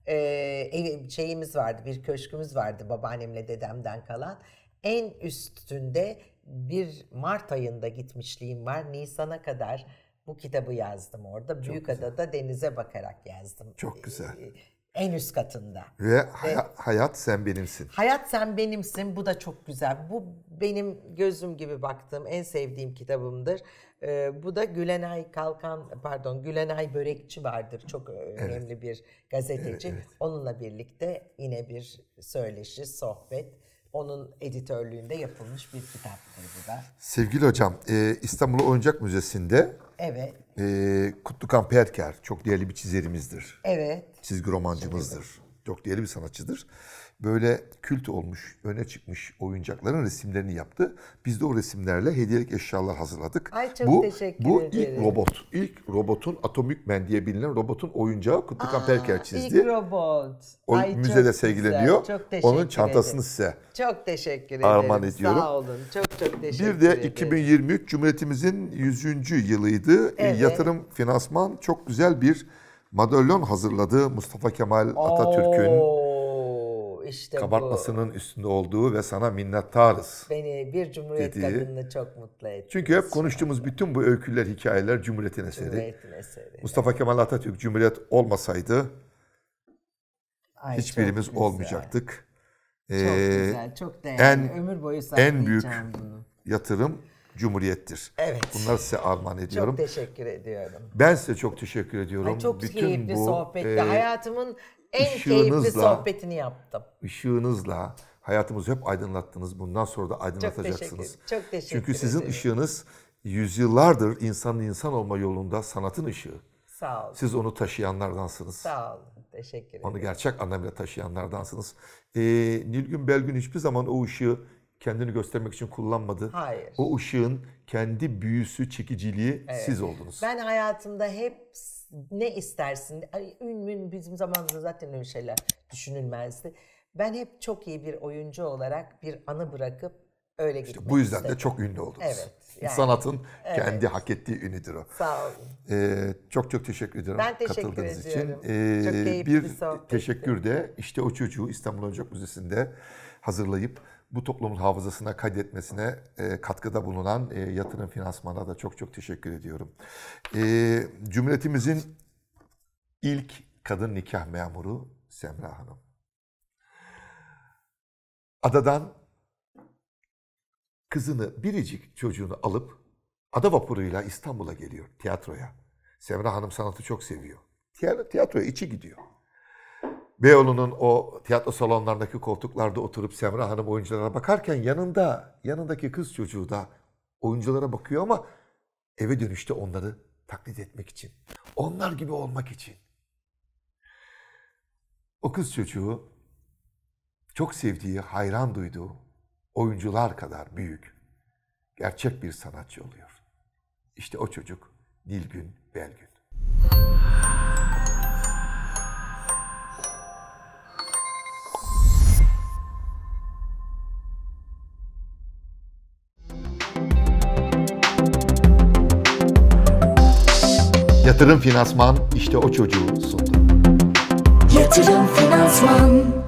e, şeyimiz vardı, bir köşkümüz vardı babaannemle dedemden kalan en üstünde bir Mart ayında gitmişliğim var. Nisan'a kadar bu kitabı yazdım orada. Çok Büyükada'da güzel. denize bakarak yazdım. Çok güzel. Ee, en üst katında. Ve, hay- Ve hayat sen benimsin. Hayat sen benimsin. Bu da çok güzel. Bu benim gözüm gibi baktığım en sevdiğim kitabımdır. Ee, bu da Gülenay Kalkan pardon Gülenay Börekçi vardır. Çok e, önemli evet. bir gazeteci. Evet, evet. Onunla birlikte yine bir söyleşi, sohbet onun editörlüğünde yapılmış bir kitaptır bu da. Sevgili hocam, e, İstanbul Oyuncak Müzesi'nde Evet. E, Kutlukan Perker çok değerli bir çizerimizdir. Evet. Çizgi romancımızdır. Çizgi. Çok değerli bir sanatçıdır böyle kült olmuş, öne çıkmış oyuncakların resimlerini yaptı. Biz de o resimlerle hediyelik eşyalar hazırladık. Ay çok bu, teşekkür ederim. Bu ilk robot. İlk robotun Atomik Men diye bilinen robotun oyuncağı Kutlukan Perker çizdi. İlk robot. O Ay, müzede çok sergileniyor. Güzel. Çok teşekkür Onun çantasını ederim. size çok teşekkür ederim. Arman ediyorum. Sağ olun. Çok çok teşekkür Bir de ederim. 2023 Cumhuriyetimizin 100. yılıydı. E, evet. Yatırım, finansman çok güzel bir Madalyon hazırladı Mustafa Kemal Atatürk'ün işte Kabartmasının bu, üstünde olduğu ve sana minnettarız. Beni bir Cumhuriyet dediği. kadını çok mutlu etti. Çünkü hep konuştuğumuz şimdi. bütün bu öyküler, hikayeler Cumhuriyet'in eseri. Cumhuriyet'in eseri. Mustafa evet. Kemal Atatürk Cumhuriyet olmasaydı Ay, hiçbirimiz olmayacaktık. Çok ee, güzel, çok değerli. En, Ömür boyu en büyük bunu. yatırım Cumhuriyettir. Evet. Bunları size armağan ediyorum. Çok teşekkür ediyorum. Ben size çok teşekkür ediyorum. Ay çok Bütün keyifli bu, sohbetti. E, Hayatımın en keyifli sohbetini yaptım. Işığınızla hayatımızı hep aydınlattınız. Bundan sonra da aydınlatacaksınız. Çok teşekkür, çok teşekkür Çünkü sizin ışığınız yüzyıllardır insanın insan olma yolunda sanatın ışığı. Sağ olun. Siz onu taşıyanlardansınız. Sağ olun. Teşekkür ederim. Onu gerçek anlamıyla taşıyanlardansınız. Ee, Nilgün Belgün hiçbir zaman o ışığı kendini göstermek için kullanmadı. Hayır. O ışığın kendi büyüsü, çekiciliği evet. siz oldunuz. Ben hayatımda hep ne istersin? Hani ün mün bizim zamanımızda zaten öyle şeyler düşünülmezdi. Ben hep çok iyi bir oyuncu olarak bir anı bırakıp öyle işte gitmek Bu yüzden istedim. de çok ünlü oldunuz. Evet. Yani, Sanatın evet. kendi hak ettiği ünüdür o. Sağ olun. Ee, çok çok teşekkür ederim ben teşekkür katıldığınız ediyorum. için. Ee, çok bir, bir sohbetti. teşekkür de işte o çocuğu İstanbul Oyuncak Müzesi'nde hazırlayıp bu toplumun hafızasına kaydetmesine e, katkıda bulunan e, yatırım finansmana da çok çok teşekkür ediyorum. E, Cumhuriyetimizin ilk kadın nikah memuru Semra Hanım. Adadan kızını, biricik çocuğunu alıp ada vapuruyla İstanbul'a geliyor tiyatroya. Semra Hanım sanatı çok seviyor. Tiyatroya içi gidiyor. Beyoğlu'nun o tiyatro salonlarındaki koltuklarda oturup Semra Hanım oyunculara bakarken yanında yanındaki kız çocuğu da oyunculara bakıyor ama eve dönüşte onları taklit etmek için. Onlar gibi olmak için. O kız çocuğu çok sevdiği, hayran duyduğu oyuncular kadar büyük, gerçek bir sanatçı oluyor. İşte o çocuk Nilgün Belgün. Yatırım Finansman işte o çocuğu sundu. Yatırım Finansman